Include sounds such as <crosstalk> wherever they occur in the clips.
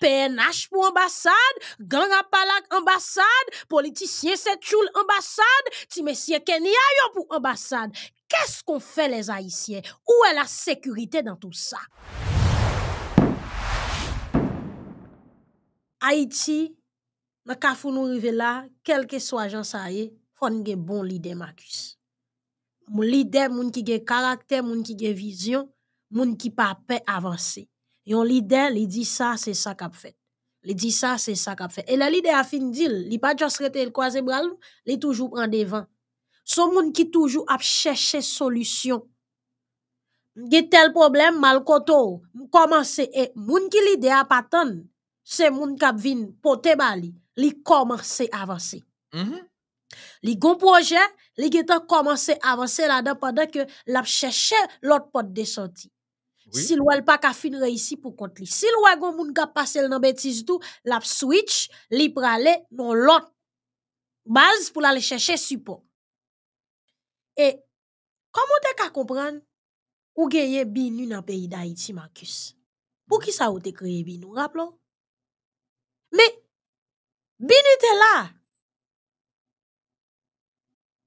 PNH pour ambassade, gang apalak ambassade, politicien cette ambassade, ti messieurs Kenya pour ambassade. Qu'est-ce qu'on fait les Haïtiens? Où est la sécurité dans tout ça? Haïti, nan kafou nou rive la, que so ajan sa ye, fon un bon leader, Marcus. Un leader moun ki gen caractère, moun ki gen vision, moun ki pa pas avancer. Un leader il dit ça c'est ça qu'a fait Il dit ça c'est ça qu'a fait et la leader a fin il li pas juste rete le croiser bras li toujours en devant son monde qui toujours a chercher solution gè tel problème mal koto commencé et monde qui leader a pas c'est monde k'a vinn pote bali li commencé avancer Les grands projets, gon projet li commencé avancer là-dedans pendant que l'a cherché l'autre porte de sortie Si l wè l pa ka finre isi pou kont li. Si l wè gwen moun ka pase l nan betis tou, l ap switch, li prale, non lot. Baz pou l ale chèche support. E, komon te ka kompran, ou geye binu nan peyi da iti, Marcus? Pou ki sa ou te kreye binu, rap lon? Me, binu te la,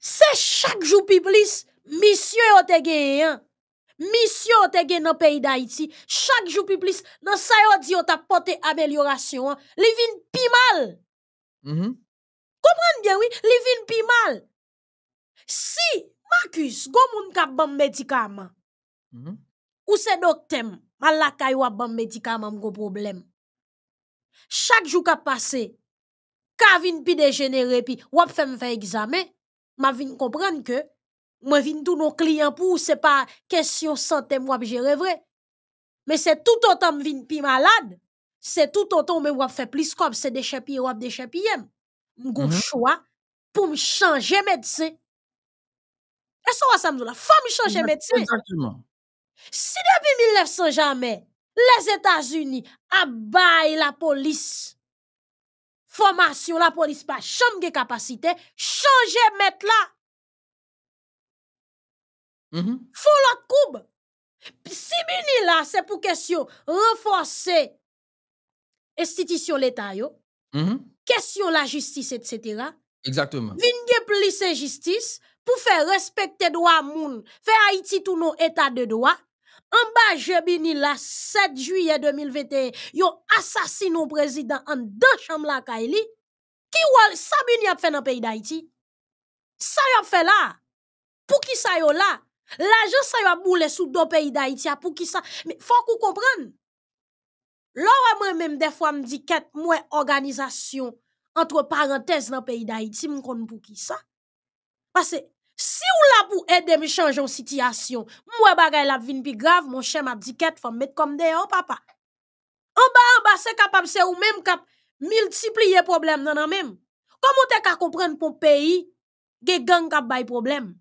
se chak jou pi plis, misyon ou te geye yon. Misyo te gen nan peyda iti, chak jou pi plis, nan sayo diyo ta pote ameliorasyon, li vin pi mal. Mm-hmm. Kompran bien, li vin pi mal. Si, makis, gomoun ka ban medikaman, mm-hmm. ou se dok tem, man lakay wap ban medikaman mgo problem. Chak jou ka pase, ka vin pi dejenere pi, wap fèm fè examen, ma vin kompran ke, Moi vin tout nos pour pou, se pas question santé, moi, j'ai vrai. Mais c'est tout autant m vin pi malade, c'est tout autant mais moi fait plus comme c'est des ou wap des yem. M goun choix mhm. pour chwa pou Et ça medse. la, femme changer médecin Exactement. Si depuis 1900 jamais, les états unis abaillent la police, formation, la police pas chambre capacité changer mettre là la, Mm la Si bini là c'est pour question renforcer renforcer l'État, yo, mm la justice etc. Exactement. Vin plus Pour justice pour faire respecter droit moun, faire Haïti tout nos état de droit En bas je bini la 7 juillet 2021, yo assassiné président président en chambre la Qui Qui ki wal sa bini fait dans le pays d'Haïti? Sa a fait là. Pour qui ça sa là La je sa yo ap boule sou do peyi da iti ap pou ki sa. Me fwa kou kompran. Lo wè mwen mèm defwa m diket mwen organizasyon antre parantez nan peyi da iti m kon pou ki sa. Pase, si ou la pou ede m chanj an sitiyasyon, mwen bagay la vin pi grav, mwen chen m ap diket fwa m met kom deyo, papa. An ba an ba se kap ap se ou mèm kap miltipliye problem nan an mèm. Kom mwen te ka kompran pou peyi ge gang kap bay problem.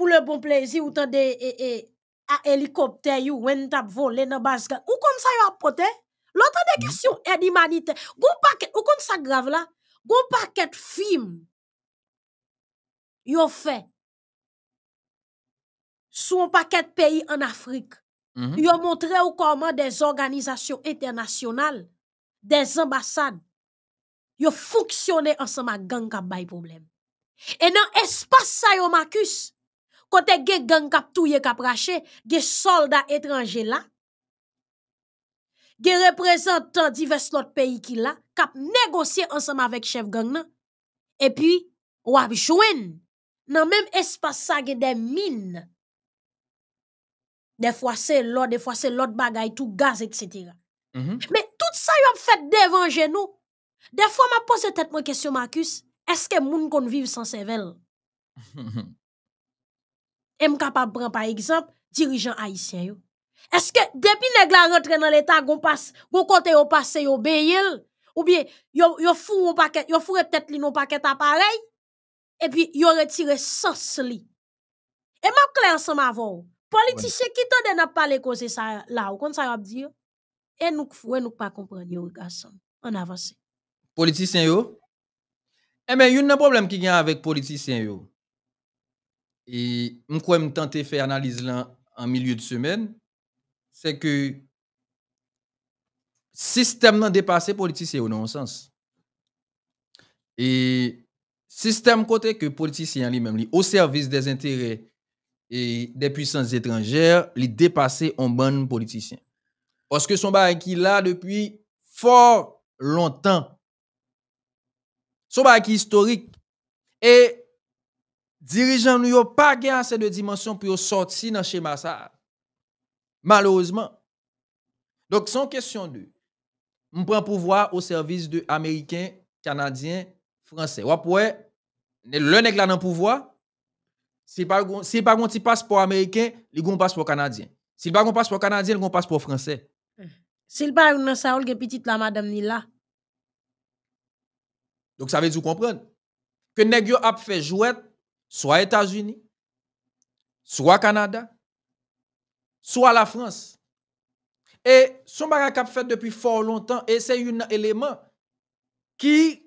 pour le bon plaisir ou tande e, e, a hélicoptère ou la tap volé nan baske. Ou kon sa yo apote? L'autre des mm-hmm. questions aide humanitaire. Gon paquet, ou comme ça grave là? Gon paquet film. Yo fait. Sous un paquet pays en Afrique. Mm -hmm. Yo montré ou comment des organisations internationales, des ambassades, yo fonctionné ensemble à gang ka bay problème. Et dans espace ça yo Marcus, côté gen gang kap touye kap rache, des soldat étranger là des représentants divers autres pays qui là kap négocier ensemble avec chef gang nan et puis mm-hmm. ou ap jouen, nan même espace sa des mines des fois c'est l'autre des fois c'est l'autre bagay, tout gaz etc. mais tout ça yon fait devant nous. des fois m'a posé tête moi question Marcus est-ce que moun kon vive sans cervelle <laughs> et capable prendre par exemple dirigeant haïtien yo. Est-ce que depuis nèg la rentré dans l'état gon passe gon côté yo passé yo beyel ou bien yo yo fourre paquet yo fourre tête li non paquet appareil et puis yo retiré sens li. Et m'a clair ensemble avou Politicien qui tande n'a parler cause ça là, ou kon ça va dire et nous ne nous pas comprendre yo garçon. en avance. Politicien yo Eh mais ben, un problème qui vient avec politicien yo. Et je crois me tenter faire analyse là en milieu de semaine, c'est que système n'a dépassé au non sens. Et système côté que politicien lui-même lui au service des intérêts et des puissances étrangères, les dépasser en bonne politicien. Parce que son bail qui là depuis fort longtemps. Son bail historique et dirigeants nous n'ont pas gagné assez de dimension pour sortir dans le schéma ça. Malheureusement. Donc, sans question de, on prend pouvoir au service de Américains, Canadiens, Français. Ou après, le nègre là dans le pouvoir, s'il pas si pas un petit passeport américain, il pour Canadiens. passeport canadien. S'il pas un passeport canadien, il va passer passeport français. S'il pas un ça, il petite la madame ni Donc, ça veut dire comprendre que nègre a fait jouet soit États-Unis, soit Canada, soit la France. Et son bagage fait depuis fort longtemps, et c'est un élément qui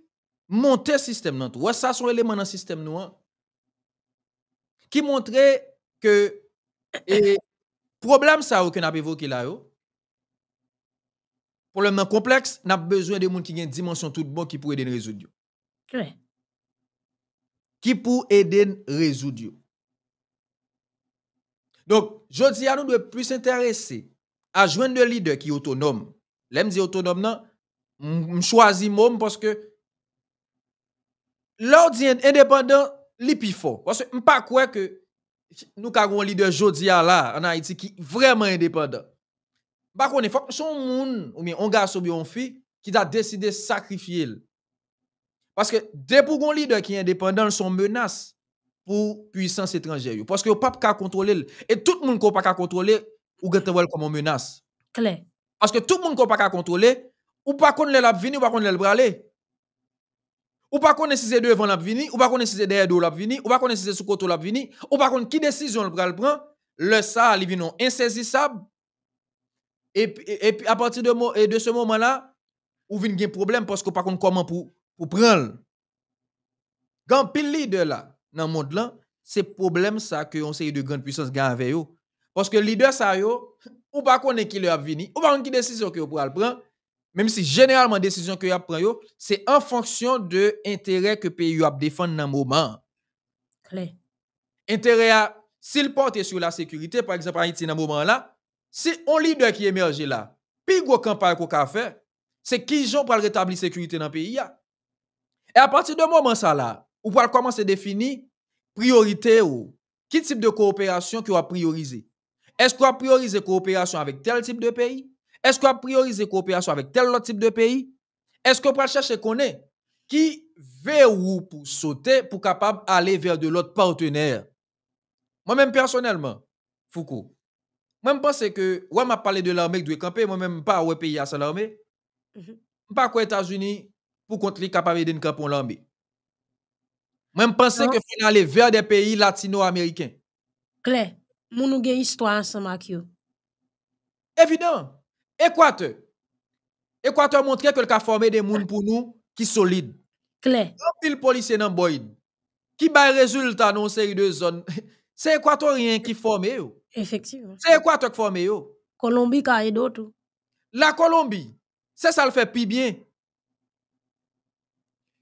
montait le système. non ouais, ça, c'est un élément dans le système noir hein. qui montrait que le problème ça que n'a évoqué là le problème complexe n'a besoin de monde qui une dimension tout bonne qui pourrait résoudre qui pour aider résoudre. Donc, je dis nous de plus s'intéresser à joindre des leaders qui sont autonomes. L'aime dit autonome, non? Je choisis moi parce que est indépendant, li plus fort. Parce que je ne pas que nous avons un leader jodi là en Haïti qui est vraiment indépendant. Par contre, il faut que son monde, ou bien un garçon ou qui a décidé de sacrifier parce que des pour leaders qui sont indépendants sont menaces pour puissance étrangère. Parce que vous pas qu'à contrôler. Et tout le monde qui pas qu'à contrôler, ou comme une menace. Parce que tout le monde qui pas contrôler, ou pas qu'on l'a vini, ou pas qu'on l'a bralé. Ou pas qu'on si c'est devant la vini, ou pas qu'on si c'est derrière la vini, ou pas qu'on si c'est sous côté la ou pas qu'on qui décision le prend, le ça, il insaisissable. Et, et, à partir de, de ce moment-là, ou vient des problèmes parce que pas qu'on comment pour pour prendre. Quand pile leader dans le monde là, c'est problème ça que on sait de grande puissance gagne avec eux. Parce que leader ça yo, ou pas connaît qui le a ou pas qui décision que pour prendre, même si généralement décision que a prend yo, c'est en fonction de intérêt que pays a défendre dans le moment. Clé. Intérêt s'il porte sur la sécurité par exemple Haïti dans le moment là, si un leader qui émerge là. Puis gros pas qu'on a fait, c'est qui joue pour rétablir la sécurité dans le pays et à partir de moment ça là, ou pouvez commencer à définir priorité ou quel type de coopération que vous a priorisé. Est-ce qu'on a priorisé coopération avec tel type de pays? Est-ce qu'on a priorisé coopération avec tel autre type de pays? Est-ce qu'on va chercher qu'on est qui verrou pour sauter pour capable aller vers de l'autre partenaire? Moi-même personnellement, Foucault, moi même pense que, ouais, m'a parlé de l'armée qui doit camper, moi-même pas ouais pays à sa l'armée. ne -hmm. Pas à États-Unis, pour contrer les capables camp pour lambé. Même penser que faut aller vers des pays latino-américains. Claire, nous avons une histoire ensemble avec yo. Évidemment. Équateur. Équateur montre que le a formé des gens pour nous qui solides. Claire. pile policier dans Boyd qui ba résultat dans série de zones. <laughs> C'est équatorien qui formé Effectivement. C'est équateur qui formé yo. Colombie ka et d'autres. La Colombie, c'est ça le fait plus bien.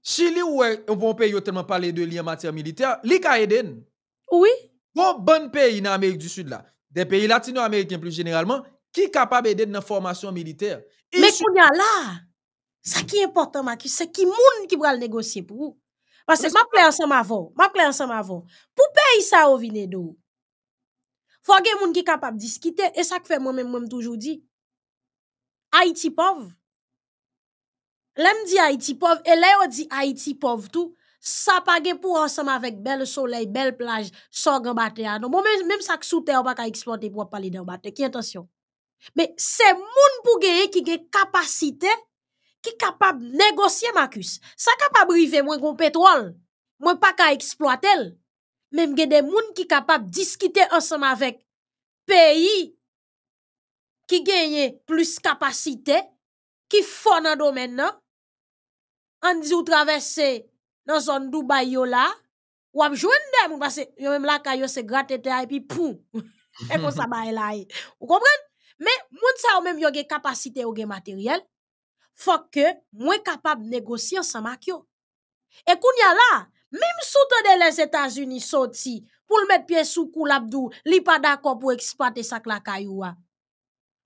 Si li ou bon pe yo telman pale de li en mater militer, li ka eden. Oui. Pon bon peyi nan Amerik du sud la, de peyi Latino-Amerikien pli generalman, ki kapab eden nan formasyon militer. Me konya la, sa ki important ma ki, sa ki moun ki bral negosye pou ou. Mase ma ple ansam avon, ma ple ansam avon. Po peyi sa ou vine do ou, fogue moun ki kapab diskite, e sa ki fe moun men mwen toujou di. Haiti pov. Lèm di Haiti pov, e lè ou di Haiti pov tou, sa pa gen pou ansem avèk bel soley, bel plaj, son gen batè anon. Mèm sa k sou te an baka eksploate pou an palide an batè. Ki antensyon. Mèm se moun pou genye ki gen kapasite, ki kapab negosye makus. Sa kapab rive mwen kon petrol. Mwen pa ka eksploate el. Mèm gen de moun ki kapab diskite ansem avèk peyi ki genye plus kapasite, ki fon an domen nan, an di zi ou travese nan zon Doubayo la, ou ap jwen dem, yo menm lakay yo se gratete a, epi pou, <laughs> epon sa baye la e. Ou kompren? Men, mwen sa ou menm yoge kapasite yoge materyel, fok ke mwen kapab negosye an sa mak yo. E koun ya la, menm soute de les Etats-Unis soti, pou l met piye soukou labdou, li pa dakon pou eksparte sak lakay yo a.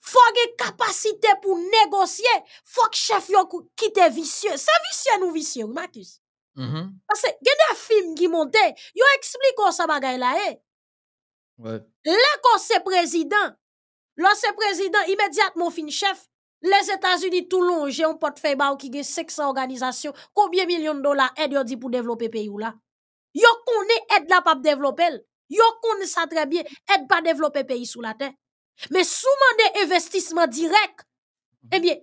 faut que capacité pour négocier, faut que chef yon quitte vicieux. C'est vicieux nous vicieux, Marcus. Mm-hmm. Parce que y a des films qui montent, yon explique ça bagay la. L'école eh? ouais. c'est président, c'est président, immédiatement fin chef, les États-Unis tout long, j'ai un portefeuille qui a 600 organisations, combien de millions de dollars aide yon dit pour développer pays ou là? Yon connaît aide la pape développer, yon connaît ça très bien, aide pas développer pays sous la terre. Mais sous mandat investissement direct, eh bien,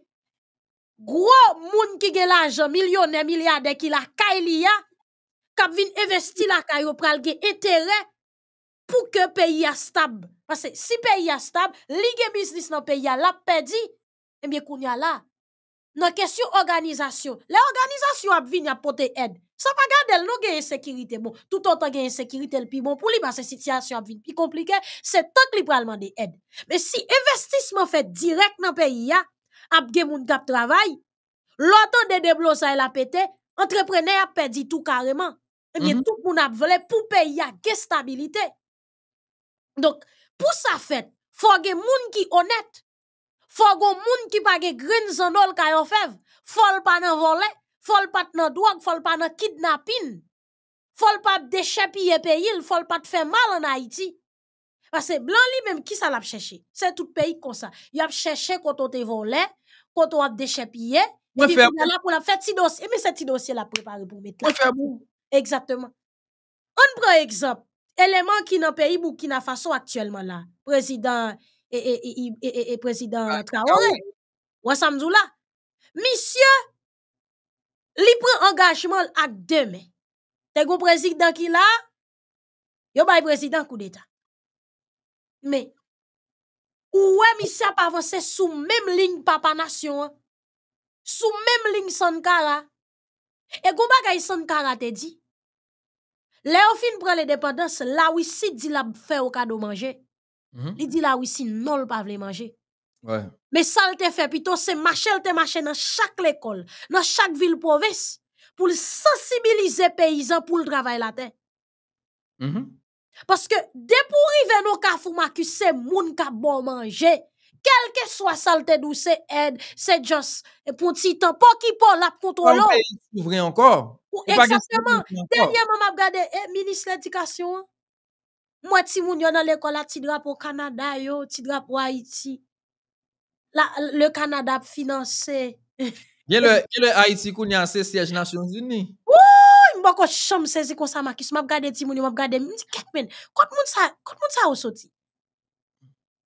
gros monde qui a l'argent, millionnaire, milliardaire qui la kailia, qui investi la intérêt pour que le pays a stable. Parce que si le pays est stable, li business le pays a la eh bien, a là dans la question organisation, les organisations ont a apporter aide. Ça ne va garder nous gagner sécurité. Bon, tout autant gagner sécurité, le bon pour parce que la situation plus compliquée, c'est tant que l'aide. aide. Mais si investissement fait direct dans le pays, il y a qui travaillent, travail, l'autant de déblos ça la entrepreneur a perdu tout carrément. E mhm. tout le monde a volé pour pays a la stabilité. Donc, pour ça fait, il faut que les gens qui honnêtes. Fò qui moun ki pa ge gren zanol kayo fev, fol pa nan vole, fol pa nan pas fol pa nan kidnapping fol pa pays, Il peyil, faut pas faire mal en Haïti. Parce blan li menm ki qui ça l'a tout comme ça. sa. Y ap koto te vole, koto ap dechepi ye, la eh, pou la quand ti dossier e la préparé pour un la. Exactement. On prend exemple, Élément qui nan pays Burkina Faso actuellement là, Président E, e, e, e prezident ah, Traoré. Ah Ouwa samzou la. Misyè, li prengajman ak demè. Te go prezident ki la, yo ba prezident kou deta. Mè, ouwe misyè pavonse sou mèm ling Papanasyon, sou mèm ling Sankara, e go ba gaye Sankara te di, le ofin prele depadans, la wisi di la fe wakado manje, Mhm. Il dit la Russie, non, le pas manger. Ouais. Mais ça, le fait plutôt, c'est marcher, te marcher dans chaque école, dans chaque ville province, pour sensibiliser les paysans pour le travail la terre. Mhm. Parce que dès pour arriver nos Carrefour Marcus, c'est moun qui bon manger. Quel que soit saleté douce, aide, c'est juste pour petit temps, pas qui pour la contrôler. encore. exactement. Dernièrement, m'a regardé le eh, ministre de l'Éducation. Hein. Moi, si moun yo nan l'école, la ti drapo Kanada yo, ti drapo Haiti. La, le Kanada ap finanse. Gen le, <laughs> le Haiti koun yan se siyej Nasyon Zuni. Wou, mwen kon chanm sezi kon sa makis. Mwen ap gade ti moun yo, mwen ap gade mwen. Mwen men, kote moun sa, kote moun sa ou soti.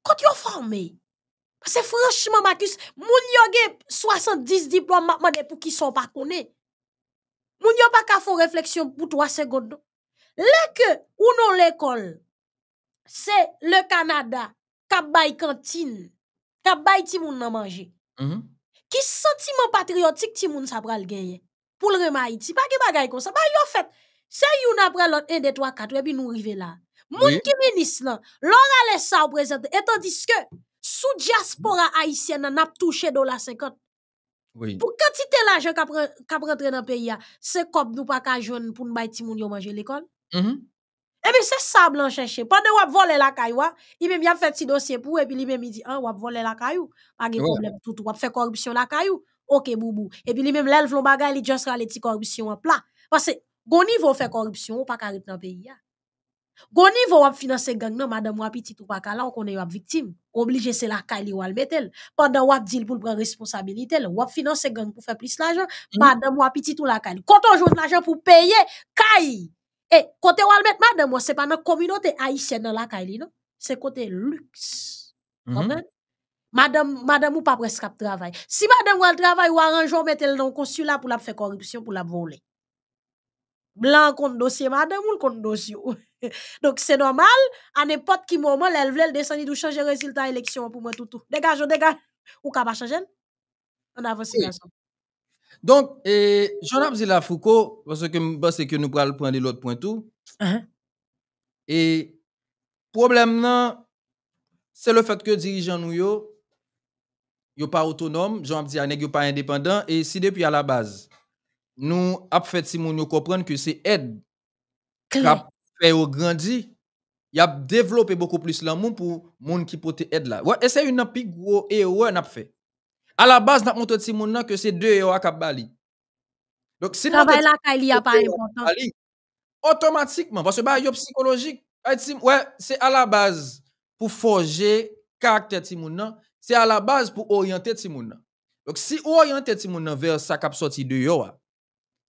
Kote yo formey. Parce franchement, Marcus, moun yo ge 70 diplômes makman de pou ki son pa konen. Moun yo pa ka fon réflexion pou 3 secondes. Lè ke ou non l'école, c'est le Canada, qui bay cantine, qui bay ti moun nan manje. Mm -hmm. Ki sentiment patriotique ti moun sa pral genye? Pou l rema iti, pa ki bagay kon sa. Bah, yo fet, se yon après l'autre, 1, 2, 3, 4, et puis nous rive là. Moun oui. ki menis lan, lor ça sa ou et tandis que sous diaspora haïtienne n'a pas touché do la 50. Oui. Pou quantité l'argent jen kap rentre dans pays pays, c'est comme nous pa ka joun pou bay ti moun yo manje l'école. Mm eh c'est ça blanc blan pendant Pande wap volé la kaywa, il mèm yap fè petit dossier pou, et puis mèm dit dit an wap vole la caillou hein, Pas de problème tout, wap fait corruption la caillou ok boubou. et li même lèl l'on bagay, li just rale corruption en plat parce que goni niveau fait corruption ou pas karip nan le ya. Goni vò wap finance gang non madame wap iti ou pas kala, ou konen wap victime. Oblige se la kay li al metel. Pande wap dil pou pren responsabilité, wap financer gang pour faire plus l'argent mm. madame wap iti ou la kay. Konton joun l'argent pour payer caillou et côté elle met madame, c'est pas dans la la haïtienne haïtienne la la non c'est kote luxe mhm. Madame, madame ou pas presque travail. Si madame ou elle travail ou arrange ou mette le dans consulat pour la faire corruption, pour la voler. Blanc contre dossier madame ou contre dossier. <laughs> Donc c'est normal, à n'importe qui moment, elle veut descendre ou changer résultat élection pour moi tout tout. Dégage, dégage. Ou ka pas changer? On avance oui. Donc, Jean la Foucault, parce que je pense que nous pourrons le prendre l'autre point tout. Et uh-huh. le Et problème là, c'est le fait que les dirigeants nous yo, yo pas autonome, Jean il ah, n'est pas indépendant. Et si depuis à la base, nous avons fait si nous comprenons que c'est aide qui a fait grandir. grandi, il a développé beaucoup plus l'amour pour les gens qui portent aide là. Ouais, et c'est une plus gros erreur n'a fait. À la base, nous avons dit que c'est deux qui ont Bali. Donc, si nous avons Automatiquement, parce que c'est bah, psychologique. c'est à la base pour forger caractère Timouna, c'est à la base pour orienter Timouna. Donc, si orienter Timouna vers ça qui sorti de yo, ah,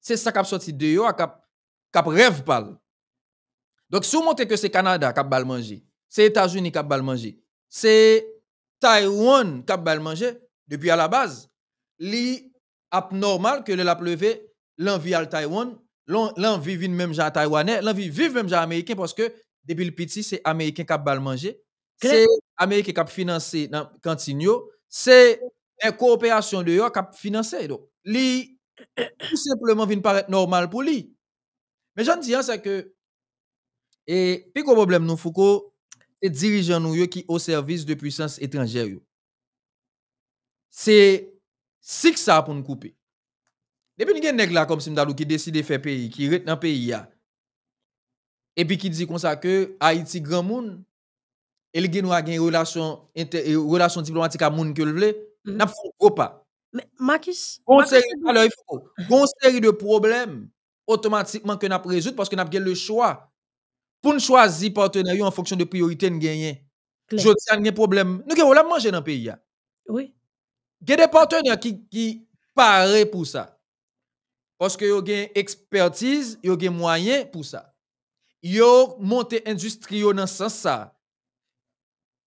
c'est ça qui sorti de yo ah, qui rêve pas. Donc, si vous montrez que c'est Canada qui a manger, c'est États-Unis qui a manger, c'est Taïwan qui a manger, depuis à la base, li abnormal que le la levé l'envie à Taïwan, l'envie vient même à taïwanais, l'envie vive même à américain parce que depuis le petit c'est américain qui bal manger, c'est américain qui financé dans c'est une coopération de qui a financé donc li tout simplement vient paraître normal pour lui. Mais j'en dis c'est que et puis problème nous Foucault et dirigeants nous qui au service de puissance étrangères c'est six pour nous couper. Depuis nous avons là comme Simdalou qui décide de faire pays, qui reste dans le pays, et puis qui dit comme ça que Haïti grand monde, et nous a une relation, relation diplomatique à monde que le voulait, mm. n'a pas gros pas. Mais Makis, alors il faut, une série de problèmes automatiquement que n'a résoudre parce que nous avons le choix pour nous choisir partenaire en fonction de priorité nous avons. Je dis un problème, nous avons la manger dans le pays. Oui. Il y a des partenaires qui, qui pour ça. Parce que ont une expertise, ils ont des moyens pour ça. Ils ont monté l'industrie dans ce sens ça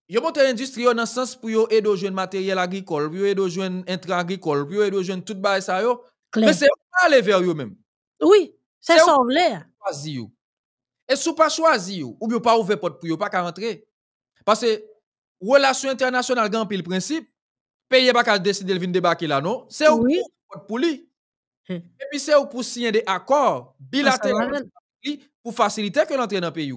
Ils ont monté l'industrie dans ce sens pour aider aux jeunes matériel agricole, pour aider aux jeunes intra agricoles, pour aider aux jeunes tout bas ça. Yo. Mais c'est pas aller vers eux même Oui, c'est ça, choisir Et si pas choisi, ou bien pas ouvert porte pour eux, pas qu'à rentrer. Parce que relation internationale, grand le principe, pays n'a pas qu'à décider de venir débarquer là, non? C'est pour, lui? Hein. Et puis c'est pour signer des accords ah, bilatéraux pour faciliter que l'entrée dans le pays?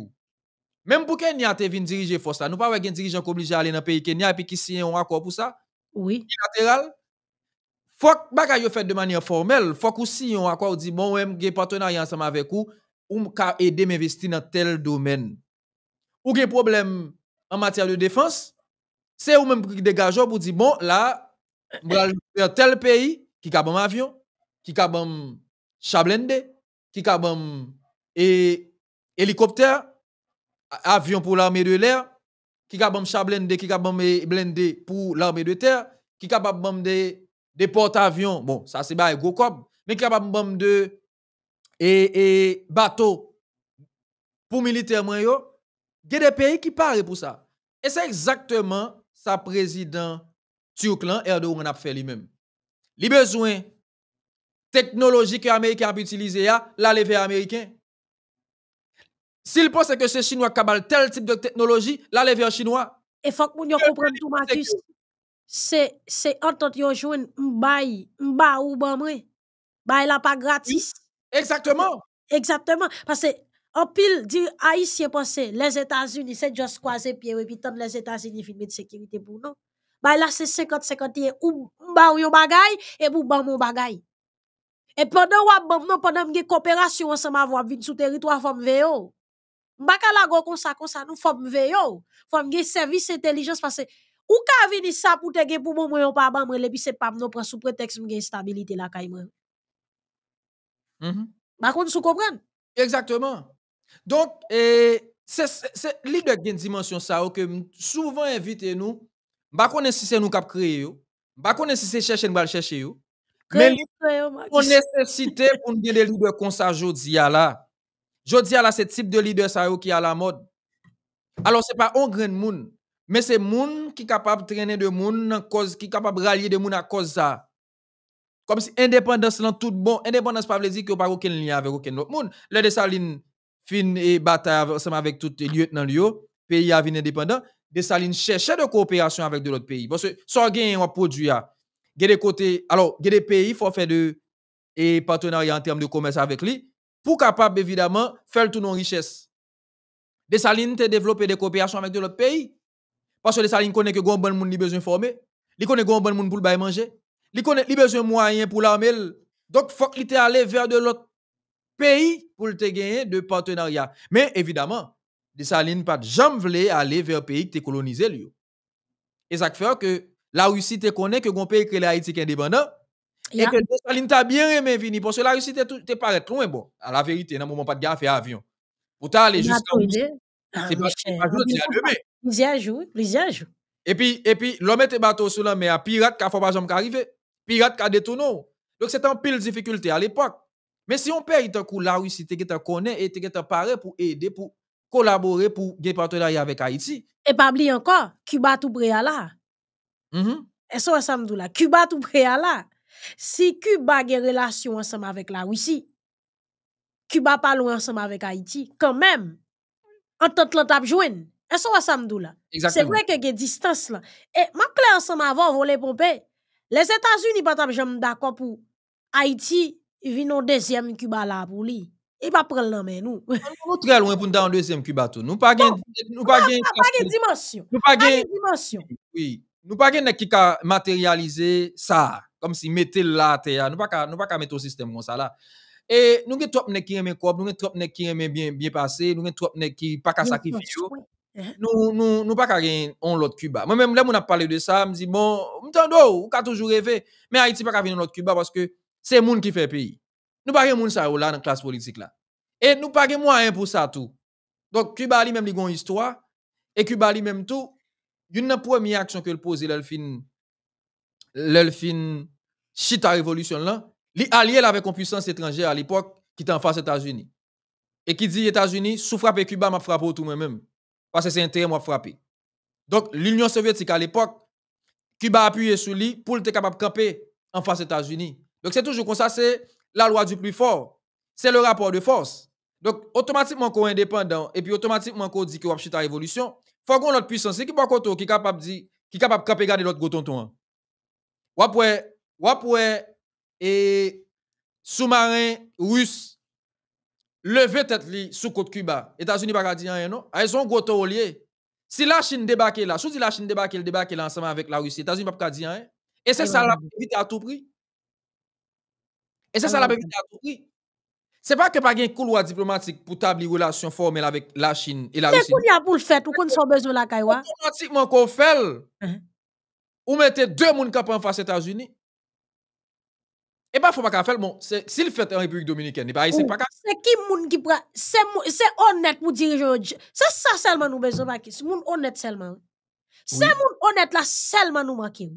Même pour Kenya, tu viens diriger force ça Nous pas avec un dirigeant obligé à aller dans le pays Kenya et puis qui signe un accord pour ça? Oui. Bilatéral? Faut que les choses fait de manière formelle. Faut que signe un accord ou dit bon, j'ai un partenariat ensemble avec vous ou m'aider à m'investir dans tel domaine. Ou des problème en matière de défense? C'est ou même qui dégage pour dire, bon, là, faire tel pays qui a avion, qui a un chablende, qui a un e, hélicoptère, avion pour l'armée de l'air, qui a un chablende, qui a un blindé pour l'armée de terre, qui a un des de porte-avions, bon, ça c'est pas gros cob, mais qui a un de et, et bateau pour militaires, il y a des pays qui parlent pour ça. Et c'est exactement sa président Turklan, Erdogan a fait lui-même. Les besoins technologiques que Américains ont utilisé, là, les vers américain. S'il pense que ces Chinois cabal tel type de technologie, là, les vers Chinois. Et faut que nous comprenions tout, Matus. C'est entente yon jouen m'bay, m'ba ou ban Bail là pas gratis. Exactement. Exactement. Parce que en pile, dit Haïtien pense, les états unis c'est juste kwaze pied, et puis tant les états unis fin de sécurité pour nous. Bah là c'est 50-50 ye ou ba ou yo bagay, e pou ban mou bagay. E pendant wap ban nou, pandan mge kooperasyon anseman wap vin sou teritwa fom veyo. Oh. Mbaka la go konsa konsa nou fom veyo. Fom ge service intelligence parce ou ka vini sa pou te ge pou moun mwen pa ban mwen le pi se pam nou pran sou sous mge instabilite la kay mwen. Mm -hmm. Bakon sou Exactement. Donc, c'est qui a une dimension ça, que souvent invitez nous, pas bah qu'on si c'est nous qui avons créé, bah si c'est chercher nous chercher Mais on nécessité pour nous des leaders comme ça aujourd'hui dis à la, c'est type de leader ça qui est à la mode. Alors ce n'est pas un grand monde, mais c'est monde qui est capable de traîner de monde cause qui capable de rallier de monde à cause ça. Comme si indépendance là tout bon, indépendance pas veut dire que pas aucun lien avec aucun autre monde. Le de fin et bataille ensemble avec tout les lieutenants Lio, pays à venir indépendant, salines cherchait de coopération avec de l'autre pays. Parce que sans on un produit, hein. il des côtés, alors, des pays, il faut faire de et partenariat en termes de commerce avec lui, pour capable évidemment faire tout nos richesses. salines ont développé des coopérations avec de l'autre pays. Parce que les salines connaît que grand bon monde besoin de former, il connaît grand bon monde pour le manger, il connaît besoin de moyens pour l'armée. Donc, il faut qu'il aller vers de l'autre pays pour te gagner de partenariat. Mais évidemment, Saline pas jamais voulu aller vers un pays qui colonisé lui. Et ça fait que la Russie te connaît que le pays est Haïti indépendant. Et que Saline t'a bien aimé venir parce que la Russie te paraît loin bon. À la vérité, dans moment pas de guerre fait avion. Pour t'aller jusqu'à ah, c'est pas demain. Plusieurs jours, plusieurs jours. Et puis et puis l'homme était bateau sur la mer pirate qui a pas jamais arrivé. Pirate qui a détourné. Donc c'est en pile difficulté à l'époque. Mais si on paye un coup la Russie, tu es connaît et tu es paré pour aider, pour collaborer, pour gagner partenariat avec Haïti. Et pas oublier encore, Cuba tout prêt là. Mm-hmm. Et ça, ça me dit là. Cuba tout prêt là. Si Cuba a des relations ensemble avec la Russie, Cuba pas loin ensemble avec Haïti, quand même, en tant que l'entap jouen. Et ça, ça me dit là. C'est vrai que y a distance là. Et ma clé ensemble avant voler pomper. Les États-Unis pas d'accord pour Haïti vient au deuxième Cuba là pour lui. Il va prendre la main nous. Ah, nous très loin pour nous dans deuxième Cuba tout. Nous pas gain nous pas gain pas dimension. Nous pas gain dimension. Oui, nous pas gain qui ka matérialiser ça comme si mettez là terre. Nous pas ka nous pas ka mettre au système comme ça là. Et nous avons trop de qui aiment corps, nous avons trop de qui aime bien, bien passer, nous avons trop de qui pas qu'à sacrifier. Uh-huh. Nous nous nous pas qu'à gagner on l'autre Cuba. Moi même là on a parlé de ça, me dit bon, m'tendo, ou qu'a toujours rêvé, mais Haïti pas qu'à venir l'autre Cuba parce que c'est monde qui fait pays. Nous pas moun ça là dans classe politique là. Et nous pas moyen pour ça tout. Donc Cuba lui même li gon histoire et Cuba lui même tout une première action que le pose l'elfin l'elfin chita révolution là, li allié avec une puissance étrangère à l'époque qui était en face États-Unis. Et qui dit États-Unis, sous frapper Cuba m'a frappé tout moi-même parce que c'est intérêt m'a frappé. Donc l'Union soviétique à l'époque Cuba appuyé sur lui pour être capable de camper en face États-Unis. Donc c'est toujours comme ça, c'est la loi du plus fort. C'est le rapport de force. Donc automatiquement qu'on est indépendant et puis automatiquement qu'on dit qu'on va chuter à révolution, faut qu'on l'autre puissance qui pas qui est capable de qui est capable de garder l'autre gotonton. Ou après ou et sous-marin russe lever tête li sous côte Cuba. États-Unis pas dire rien non. Ah, ils sont goton lié. Si la Chine débarque là, si la Chine débarque, elle débarque là ensemble avec la Russie, États-Unis pas dire rien. Et c'est ça la à tout prix. Et c'est ça la vérité à tout prix. C'est pas que pas un couloir diplomatique pour tabler relation formelle avec la Chine et la Russie. C'est pour y a pour le fait ou qu'on soit besoin la caïwa. Automatiquement qu'on fait, uh-huh. on mettez deux qui cap en face aux États-Unis. Et pas faut pas qu'on fait, bon, s'il fait en République Dominicaine, c'est pas ça. C'est qui qui c'est honnête pour diriger. C'est ça seulement nous besoin, C'est honnête seulement. C'est honnête là seulement nous manquons.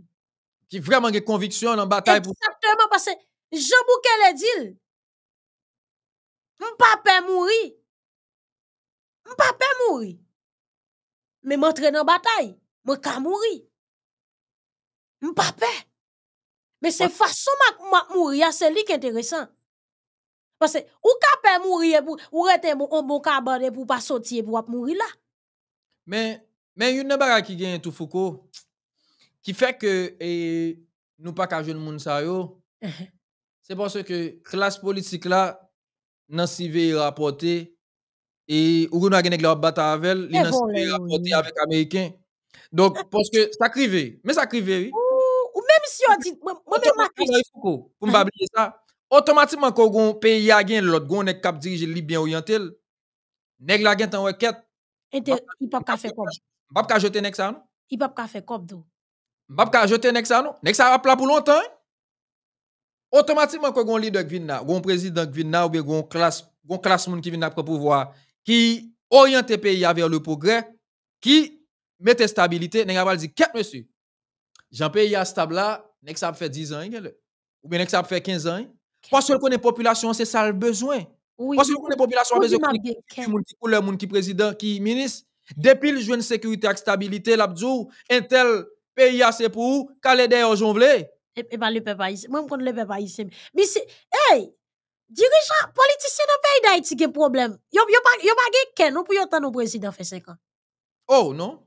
Qui vraiment des conviction dans la bataille pour. Exactement parce que. Jou bouke le dil. M pape mouri. M pape mouri. Me m entre nan batay. Me ka mouri. M pape. Me se fason mak mouri, a se li ki enteresan. Pase, ou ka pe mouri, e ou rete mou, bon, m pou bon ka bade pou pa soti, m e pou ap mouri la. Men, men yon nebara ki gen tou foko, ki fek e, nou pa ka joun moun sa yo, m, c'est parce que classe politique là, nan sive rapporté et ou n'a gagné la bataille avec li eh nan sive rapporté avec américain. Donc ah, parce que ça crivé, mais ça crivé oui. Ou, même si on dit moi même pour pas oublier ça, automatiquement quand un pays a gagné l'autre, on est cap diriger li bien orienté. Nèg la gagne en requête. Et il pas faire comme. Pas jeter nèg ça non? Il pas faire comme donc. Pas jeter nèg ça non? Nèg ça va là pour longtemps. Hein? automatiquement quand on leader qui vient là, un président qui vient là ou bien une classe, une classe qui vient après pouvoir qui oriente le pays vers le progrès, qui mette stabilité, on va dire qu'est J'ai un pays à stable là, ça fait 10 ans ou bien ça fait 15 ans. Parce que connaît population, c'est ça le besoin. Parce que connaît population a besoin de gens qui couleur, monde qui président, qui ministre. Depuis le jeune sécurité et stabilité, l'abdou, un tel pays c'est pour, caler derrière jonglé et eh, pas eh ben, le peuple haïtien. Moi, je le peuple haïtien. Mais c'est, hey, dirigeant, politicien dans le pays d'Haïti, qui a problème. Yo, yo, pas, yo, pas, ken, non, pour yotan nos président fait 5 ans. Oh, non?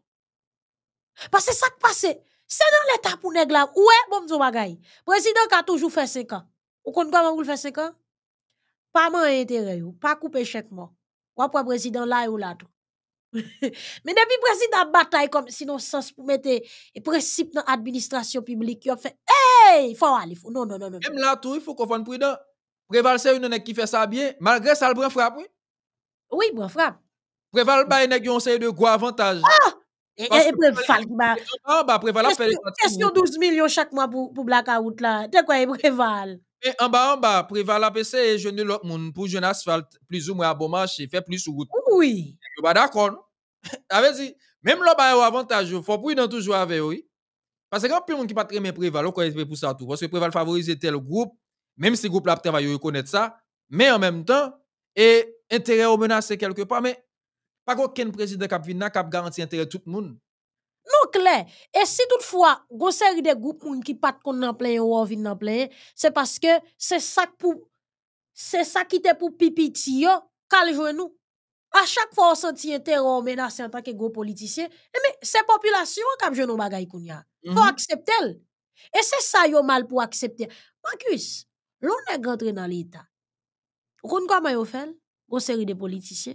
Parce que ça qui passe, c'est dans l'état pour nèg là. Ouais, bon, m'zo bagay. Président qui a toujours fait 5 ans. Ou compte comment vous le fait 5 ans? Pas man intérêt, pas couper chèque mort. Ou après président là ou là tout. <laughs> Mais depi président batay comme sinon sens pou mette eh, principe dans nan publique, publique, yo fait, e, hey, faut aller. Non, non, non, non. Même là, tout, il faut qu'on fasse prudent. Préval, c'est une qui fait ça bien, malgré ça, le prend frappe, oui. Oui, prend frappe. Préval, un il y a un de gros avantages. Ah! Et, et Préval, qui va. Ah, bah, Préval fait Question 12 millions chaque mois pour, pour Blackout, là. De quoi il Préval? en bas, en bas, Préval a passé et jeune l'autre monde pour jeune asphalte, plus ou moins à bon marché, fait plus ou route. Oui. Je suis d'accord. Avec <laughs> ah, y même là, bah, avantage, il faut prudent toujours avec, oui. Parce que quand plus monde qui pas très bien préval, on connaît pour ça tout. Parce que préval favorise tel groupe, même si le groupe là travaille, reconnaître ça, mais en même temps, et intérêt au menacé quelque part, mais pas qu'aucun président qui vient qui l'intérêt intérêt tout le monde. Non, clair. Et si toutefois, une série des groupes qui ne pas en plein ou vin plein, c'est parce que c'est ça c'est ça qui était pour quand tio qu'al nous. À chaque fois, on sent un terror menacé en tant que gros politicien. Et eh, mais ces populations, qui je nos bagaille qu'on il mhm. Faut accepter. Et c'est ça, yon mal pour accepter. Marcus, l'on est rentré dans l'État. Vous comment yon fait? Vous série de politiciens.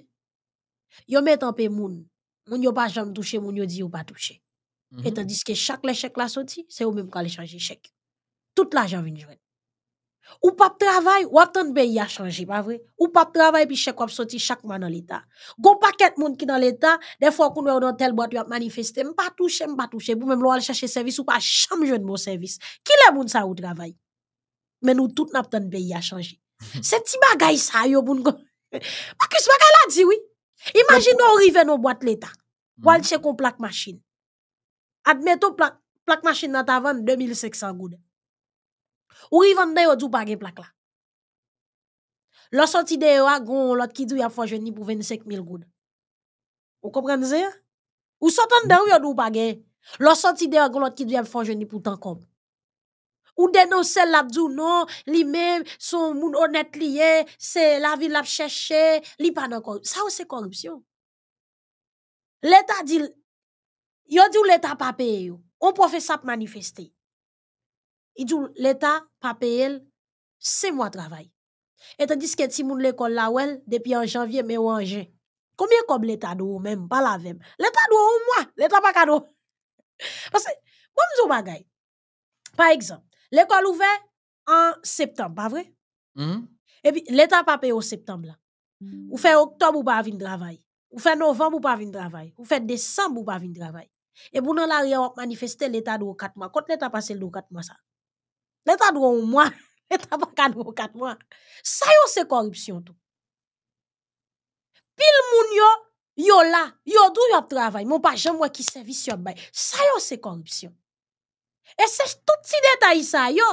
un peu en paix moun. Moun yon pas jamais touché, moun yon dit yon pas touché. Mm -hmm. Et tandis que chaque l'échec a sorti, c'est vous même qui allez changer chèque. Tout l'argent vient jouer. Ou pas travail, ou attend de pays à changer, pas vrai? Ou pas travail, puis chèque, ou sorti chaque mois dans l'État. Gon paquet de monde qui dans l'État, des fois, qu'on est dans telle boîte, tu touche pas, m'pas touché, m'pas touché, Pour même l'on chercher service ou pas mm. changer de mon service. Qui le bon ça ou travail? Mais nous tous n'attend de pays à changer. C'est petit bagaille, ça, yo, bon. parce que ce bagay oui. Imaginez on arrive dans boîte l'État. Ou aller chèque, une plaque machine. Admettons, plaque machine dans ta vente, 2500 goudes. Ou rivande yo djou pa gen plak la. Lò soti de yo a gon lot ki djou ya fwa jweni pou 25 mil goud. Ou komprenze? Ou sotan de yo yo djou pa gen. Lò soti de yo a gon lot ki djou ya fwa jweni pou tan kom. Ou denonse lap djou non, li men, son moun honet liye, se la vie lap chèche, li pa nan korupsyon. Sa ou se L'état L'Etat di, yo di ou l'Etat pa paye yo. On profesa ap il dit l'État pas payé, c'est de travail. Et tandis que si moun l'école là depuis en janvier mais ou en juin. Combien comme l'État doit même pas la même. L'État doit au mois l'État pas cadeau. <laughs> Parce que comme bagay. Par exemple, l'école ouvert en septembre, pas vrai? Hum. Et puis l'État pas payé au septembre là. Ou fait octobre ou pas de travail. Ou fait novembre ou pas de travail. Ou fait décembre ou pas de travail. Et pour nous, là, on manifester l'État de 4 mois. Quand l'État passe le 4 mois, ça. L'État doit un mois, l'État pas doit quatre mois. Ça c'est corruption tout. Pile moun yo, yo là, yo dou yo travail, mon pas jamais qui service yo bay. Ça c'est corruption. Et c'est tout petit détail ça yo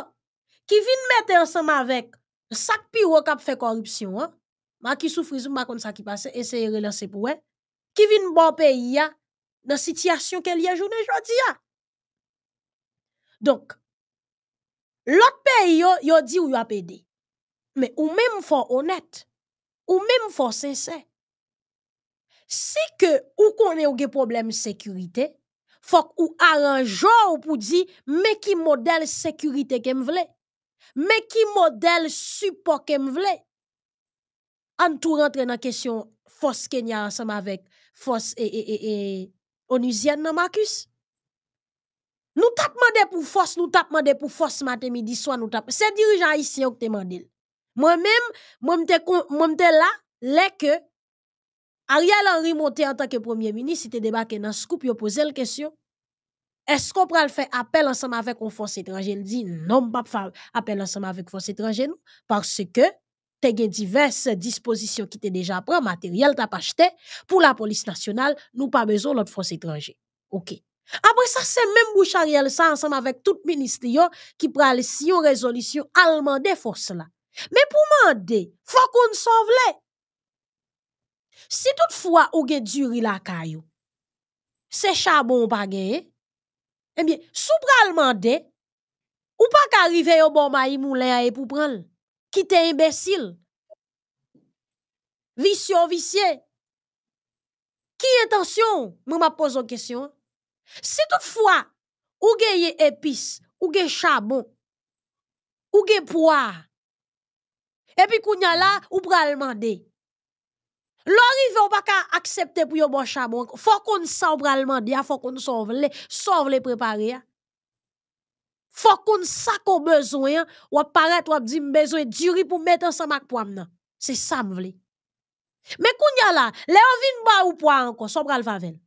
qui vient mettre ensemble avec sac piro qui fait corruption hein. Ma qui souffre, ma kon ça qui passe, de relancer pour ouais. Qui vient bon pays dans la situation qu'elle y a journée aujourd'hui. Donc L'autre pays, yo, yo dit ou il a payé, Mais ou même faut honnête, ou même faut sincère. Si que ou connaît ou gen problème sécurité, faut ou arrange ou pour dire mais qui modèle sécurité que vle Mais qui modèle support que m'vle? En tout rentre dans question force Kenya ensemble avec force et et et, et onusienne Marcus. Nous tapons pour force, nous tapons pour force matin, midi, soir, nous tapons. C'est dirigeant ici qui te demandé. Moi-même, moi suis là, les que Ariel Henry monté en tant que premier ministre, il était débarqué dans ce coup, il posé la question. Est-ce qu'on pourrait faire appel ensemble avec une force étrangère? Il dit non, pas faire appel ensemble avec une force étrangère, parce que tu as diverses dispositions qui te déjà pris, matériel t'as acheté, pour la police nationale, nous pas besoin de notre force étrangère. OK. Après ça, c'est même Bouchariel ça, ensemble avec tout ministre qui pral si résolution allemande force là. Mais pour il faut qu'on s'en les. Si toutefois ou gen duri la caillou, c'est charbon pas gagné. Eh bien, sou pral ou pas qu'arriver au bon maï moulin à pour prendre. Qui t'es imbécile? Vicieux, vicieux. Qui intention? Moi m'a pose une question. Si tout fwa, ou ge ye epis, ou ge chabon, ou ge poa, epi koun yala, ou pral mande. Lo rive ou baka aksepte pou yo mwen bon chabon, fokoun sa ou pral mande, fokoun sa ou vle, sa ou vle prepari. Fokoun sa kon bezoyan, wap paret wap di mbezoyan, diri pou metan sa mak poam nan, se sa ou vle. Me koun yala, le ou vin ba ou poa anko, sa ou vle favel.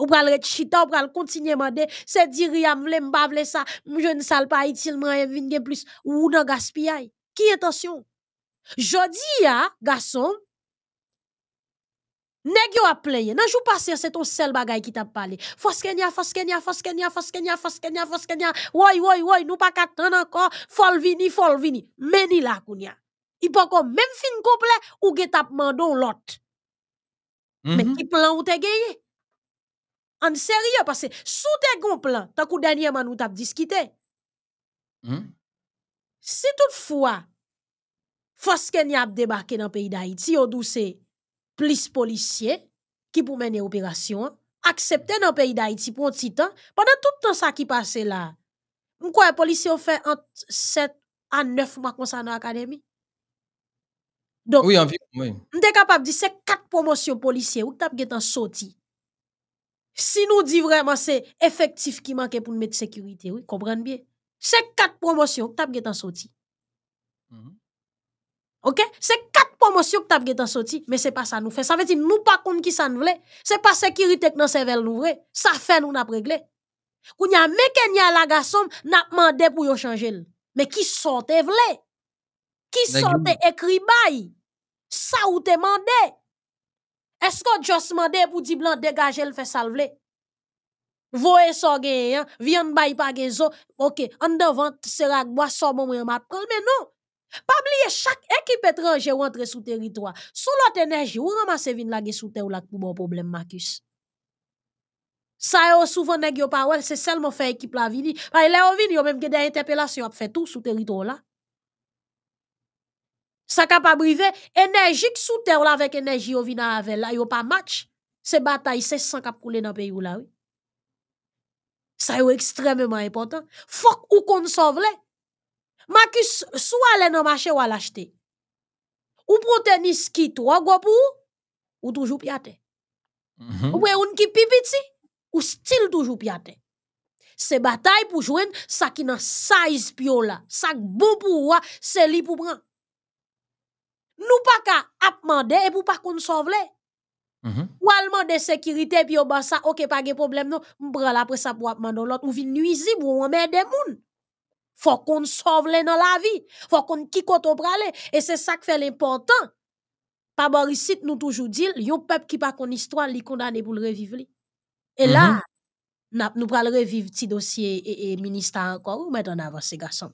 Ou pral chita ou pral kontinye mande, se diri ya mvle vle sa, mjen sal pa itil mwen vin gen plus, ou nan gaspiyay. Ki intention? Jodi ya, gason, Nèg yo a pleye. Nan jou passé, c'est ton seul bagay qui t'a parlé. Fos Kenya, fos Kenya, fos Kenya, fos Kenya, fos Kenya, fos Kenya. Woy, woy, woy, nous pas qu'attendre encore. Fol vini, fol vini. Meni la kounya. Il poko même fin complet ou get tap mandon l'autre. Mais qui plan ou te gagné? en sérieux parce que sous tes gon plan tant que dernièrement nous t'a discuté hmm? si toutefois force y a débarqué dans le pays d'Haïti au douce plus policiers qui pour mener opération accepté dans le pays d'Haïti pour un petit temps pendant tout temps ça qui passait là pourquoi les policiers ont fait entre 7 à 9 mois comme dans l'académie donc oui, environ, oui. capable de dire c'est quatre promotions policiers ou t'as en sorti si nous disons vraiment c'est effectif qui manque pour nous mettre sécurité, oui, comprenez bien. C'est quatre promotions que tu as sorti. Mhm. OK? C'est quatre promotions que tu as sorti, mais c'est pas ça nous fait. Ça veut dire nous pas contre qui ça nous Ce C'est pas sécurité que nous cerveau nous Ça fait nous n'a réglé. Quand y a la garçon n'a demandé pour yo changer. Mais qui sortait vle? Qui sortait écrit bail? Ça ou te mandé? Est-ce qu'on juste mandé pour dire blanc dégager le fait salver Voyez ça gen, hein? vien bay pa ok, en devant sera gwa so bon mwen map mais non, pas oublier chaque équipe étrangère ou sur sous territoire, sous l'autre énergie, ou m'a vin la gueule sous terre ou la pou bon problème, Marcus. Ça, yo souvent neg yo pa wel, c'est seulement fait équipe la vini, pa yon vini yo même que des interpellations, fait tout sous territoire là ça capable briver énergie qui sous terre avec énergie au vina avec là yo pas match c'est bataille c'est sang cap couler dans pays là oui ça est extrêmement important faut ou qu'on sauve Marcus soit aller dans marché ou à l'acheter ou pour tennis qui trois go pour ou toujours piate mm -hmm. ou on e qui pipiti ou style toujours piate c'est bataille pour jouer, ça qui dans size pio là ça bon pour c'est li pour prendre nous pas qu'à apprendre et pour pas qu'on sauve Mm-hmm. Ou demande de sécurité, puis au bas ça, ok, pas de problème, on m'bral après ça pour apprendre l'autre, On vit nuisible, ou on met des Il Faut qu'on sauve dans la vie, Il faut qu'on quitte au bralé, et c'est ça qui fait l'important. Par Pas ici, nous toujours dit, un peuple qui pas qu'on histoire, li condamné pour le revivre. Et là, mhm. nous le revivre petit dossier et, et ministre encore, ou mettre en avant ces garçon.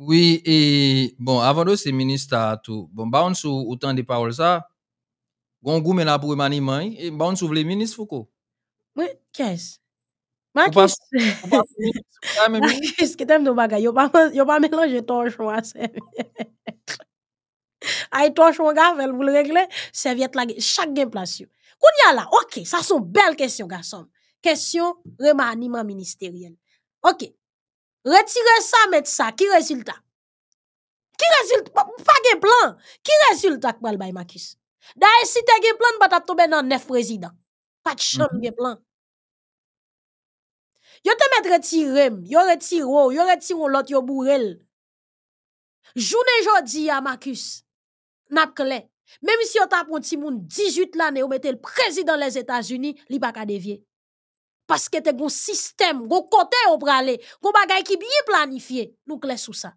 Oui, et bon, avant de se à tout, bon, bah, sou, autant de paroles ça, on goût là pour maniement, et bah, on sou les ministre Foucault. Oui, qu'est-ce? Ma qu'est-ce? <laughs> Ma qu'est-ce que t'aimes de bagay? Yo pas mélanger ton choix, Ay <laughs> ton choix gavel pour le régler, serviette la chaque gen place. Koun ya là, ok, ça sont belles questions, garçon. Question remaniement ministériel. Ok, Retire ça, mettre ça. Qui résultat? Qui résultat? Pas de plan. Qui résultat pour le Makis? D'ailleurs, si tu as un plan, tu tomber dans neuf présidents. Pas de chambre de mhm. plan. Yo te met retiré yo retire, yo retire l'autre, yo bourrel. Joune jodi à hein, Marcus, Même si yo tapon ti 18 l'année, yo mette le président des États-Unis, ne pas pas devye parce que tu as un système, un côté au pralé, un bagay qui bien planifié. Nous clés sous ça.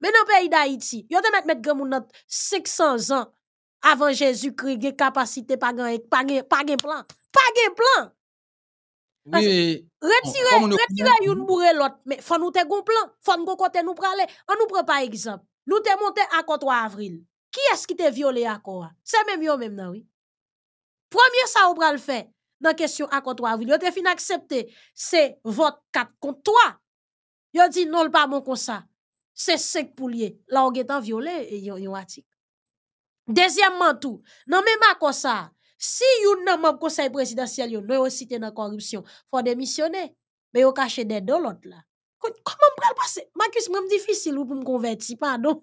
Mais dans le pays d'Haïti, il y a des 500 ans avant Jésus-Christ, il n'y capacité pas de pas de plan. Pas de plan. Mais retirez, bon, une bourré l'autre. Mais faut nous te un plan. faut nous côté nous pralé. On nous prend pas exemple. Nous te monté à 3 avril. Qui est-ce qui te violé à quoi? C'est même yon même, non, Première Premier, ça, on pral fait dans question à accord 3 avril. Yo te fin accepté, c'est vote 4 contre 3. Yo dit non le pas bon comme ça. C'est 5 pour lié. Là on est en violé yon, yon article. Deuxièmement tout, non même accord ça. Si yon nan membre conseil présidentiel yon non cité dans corruption, faut démissionner. Mais yo caché des dollars là. Comment pral passer? Marcus, même difficile ou pour me convertir, pardon.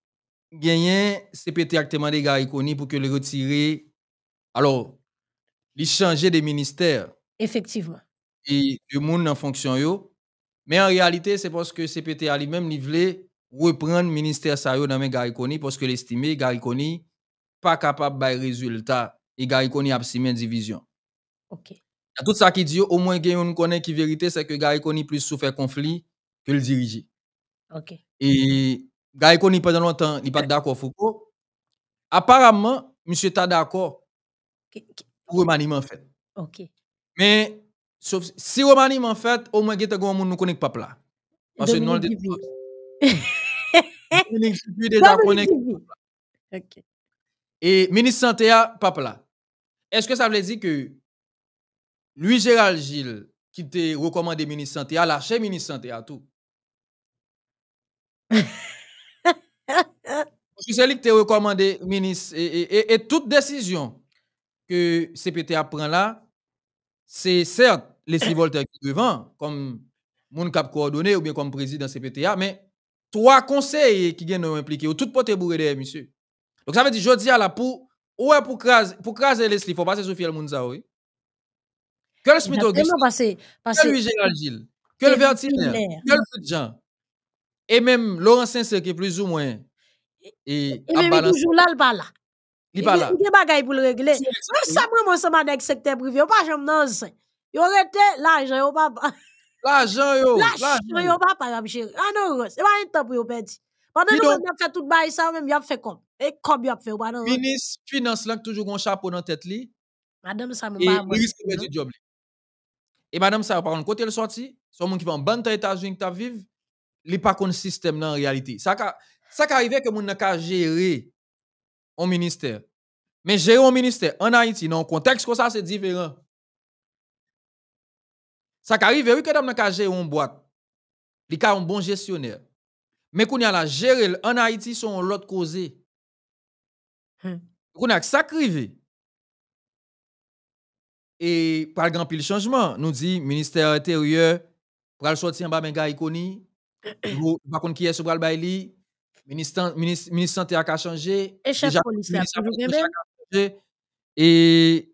Gagné, CPT actuellement des gars pour que le retirer. Alors, il changer de ministère. Effectivement. Et le monde en fonction yo. Mais en réalité, c'est parce que CPT a lui-même nivelé reprendre le ministère ça dans parce gars parce que Garikoni n'est pas capable de résultat et Garikoni a une division. OK. tout ça qui dit au moins une connaît qui vérité c'est que gars plus souffert conflit que le diriger. OK. Et Gaïko, pendant longtemps, il n'est pas d'accord Foucault. Apparemment, monsieur t'a d'accord pour remaniement en fait. OK. Mais sauf, si remaniement en fait, au moins, il y a un monde nous connaît pas là. Parce que non, le On <laughs> est déjà connaît OK. Et ministre santé pas là. Est-ce que ça veut dire que lui Gérald Gilles qui t'a recommandé ministre santé a lâché ministre santé à tout <laughs> c'est lui qui t'a recommandé, ministre, et, toute décision que CPTA prend là, c'est certes les six Voltaire qui devant, comme mon cap coordonné ou bien comme président CPTA, mais trois conseils qui viennent impliquer ou tout porté bourré derrière, monsieur. Donc ça veut dire, je dis à la pour, ouais, pour craser, pour craser il faut passer sous Fiel Mounza, Que le Smith que le Gérald Gilles, que le Vertiner, que le Jean, et même Laurent Sincère qui est plus ou moins et même toujours là, pas là. Il pas là. Il y a des bagailles pour le régler. ça, moi, ça m'a avec secteur privé. Pas jamais dans Il aurait l'argent, il pas. L'argent, yo. L'argent, yo, pas pas, chérie. Ah non, c'est pas un temps pour perdre. Pendant nous on a fait tout bail ça, même, il a fait comme. Et comme il a fait, pas non. Ministre, finance, là, toujours un chapeau dans tête, li. Madame, ça me bat. Il risque de job, Et madame, ça, par contre, côté le sorti, son monde qui va en bonne états-unis que tu vives, il pas contre système, là, en réalité. Ça, ça qui arrive que mon n'a pas géré un ministère. Mais gérer un ministère en Haïti, dans un contexte comme ça, c'est différent. Ça qui arrive, oui, que dans n'a géré une boîte. Il a un bon gestionnaire. Mais qu'on y a la gérer en Haïti, son l'autre causé. Hmm. Qu'on a ça qui Et par grand pile changement, nous dit ministère intérieur, pour le sortir en bas, mais gars, il connaît. <clears throat> Par contre, qui est sur le bail, Ministre de santé a changé. Et chef police a changé. Et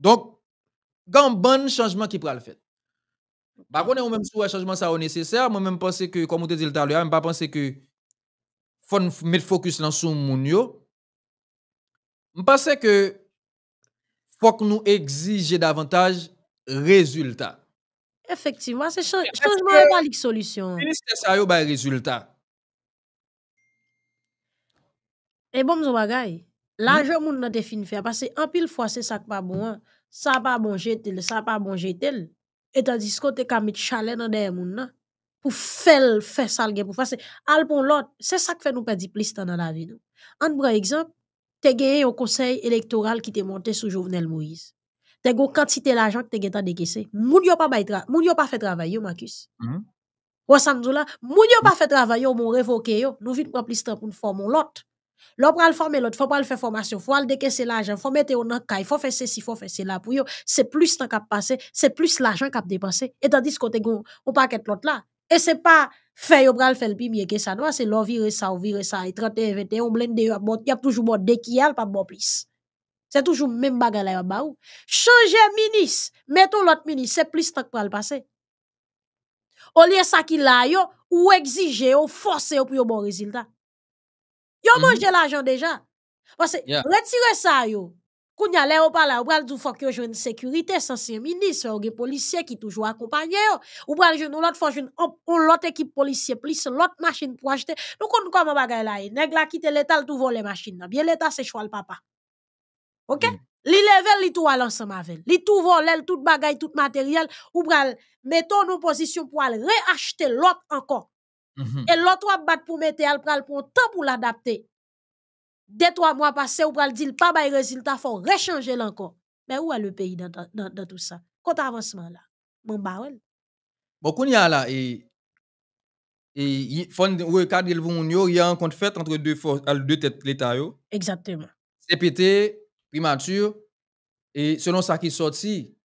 donc, il y a un bon changement qui être le faire. Par contre, même si un changement ça est nécessaire, moi-même pense que, comme vous avez dit tout à l'heure, je pas pense que faut mettre focus dans sur monde. Je pense que faut que nous exiger davantage résultats. Effectivement, c'est changement pas la solution. Ministère ça a un résultat. E bon mzou bagay, l'anjou hmm? moun nan te fin fè, apase anpil fwase sak pa moun, bon sak pa moun jetel, sak pa moun jetel, etan disko te kamit chalè nan dey moun nan, pou fèl fè sal gen pou fwase. Alpon lot, se sak fè nou pa di plis tan nan la vi nou. Anpon ekzamp, te geye yon konsey elektoral ki te monte sou Jovenel Moïse. Te go kantite l'anjou ki te getan dekesè. Moun yon pa fè travay yo, Makis. Ou hmm? san zou la, moun yon pa fè travay yo, moun revoke yo, nou vit pwa plis tan pou nifon moun lot. L'opral formé, l'autre, faut pas le faire formation, faut aller décaisser l'argent, faut mettre au il faut faire ceci, faut faire cela pour yo C'est plus temps qu'à passer, c'est plus l'argent qu'à dépenser. Et tandis que t'es on pas qu'être l'autre là. Et c'est pas faire au pral faire le pimier que ça, non, c'est l'on vire ça, on vire ça, et 31, 21, on blende, il y a toujours bon, de qu'il y a, pas bon plus. C'est toujours même bagarre là, bas ou. Changez ministre, mettons l'autre ministre, c'est plus temps qu'à le passer. Au lieu ça qu'il a, yo, ou exiger, ou forcer, ou pour bon résultat. Yo mm l'argent l'argent déjà. Parce que yeah. retire sa yo. Koun ya le ou ou pral dou fok yo jwen sécurité, un ministre, ou gen policier qui toujours accompagne yo, ou pral joun ou l'autre fok joun ou l'autre équipe policier plus l'autre machine pou achete. Nous kon kon mwa bagay la yon. Eh. neg la kite l'état, tou vole le choix nan, bien l'état se papa. Ok? Mm-hmm. Li level li tout al ensemble Li tout vole, tout bagay, tout matériel. ou pral mettons nou pour pour al reachete l'autre encore. Mhm. Et l'autre va battre pour mettre, elle prend le temps pour l'adapter. Deux, trois mois passés, ou pral dire, pas de résultat, faut rechanger encore. Mais où est le pays dans, dans, dans tout ça? Quant avancement là, mon Bon, qu'on bah, y a là, et, et il faut y a un compte faite entre deux, forces, deux têtes l'État. Exactement. CPT, primature, et selon ça qui sorti,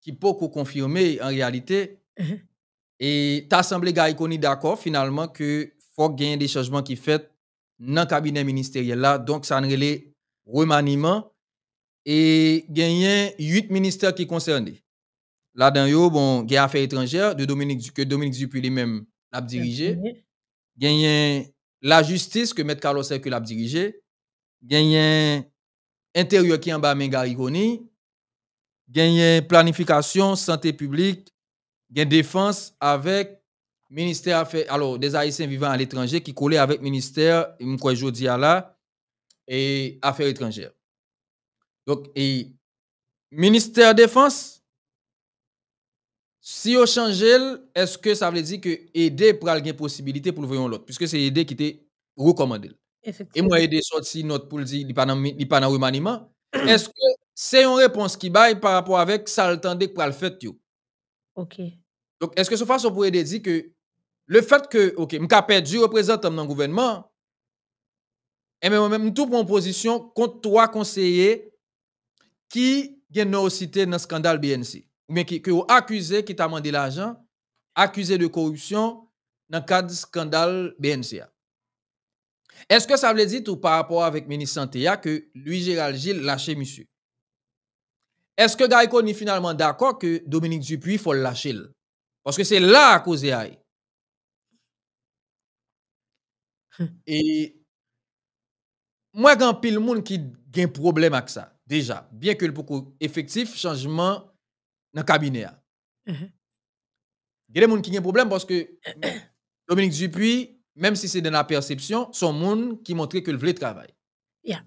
qui peut confirmer en réalité, mhm. Et l'Assemblée assemblée est d'accord finalement que faut gagner des changements qui fait dans le cabinet ministériel là. Donc, ça relève remaniement et gagner huit ministères qui concernés. Là-dedans, bon, il y a affaires étrangères de que Dominique Dupuy lui-même l'a dirigé. Gagner la justice que Maître Carlos que l'a dirigé. Gagner intérieur qui est en bas a Gagner planification, santé publique il y a une défense avec ministère alors des haïtiens vivant à l'étranger qui collait avec ministère et affaires étrangère. Donc et ministère défense si on change, est-ce que ça veut dire que aider pour possibilité pour voir l'autre puisque c'est aider qui était recommandé. Et moi aider sorti notre pour dire il pas pas remaniement. Est-ce que c'est une réponse qui baille par rapport avec ça le temps de pour le fait donc, est-ce que ce façon pourrait dire que le fait que, OK, m'ka perdu représentant dans le gouvernement, et eh ben, même, même tout proposition position contre trois conseillers qui ont cité dans le scandale BNC, ou bien qui, ont accusé, qui t'a demandé l'argent, accusé de corruption dans le cadre du scandale BNC. Est-ce que ça veut dire tout par rapport avec le ministre Santé que lui, Gérald Gilles, lâché monsieur? Est-ce que Gaïko est finalement d'accord que Dominique Dupuis, il faut le lâcher? Parce que c'est là à cause de Et moi, un pile monde qui a un problème avec ça, déjà, bien que le beaucoup effectif, changement dans le cabinet. Hein. Il y a des gens qui ont un problème parce que Dominique Dupuis, même si c'est dans la perception, son monde qui montrait que le voulait travail.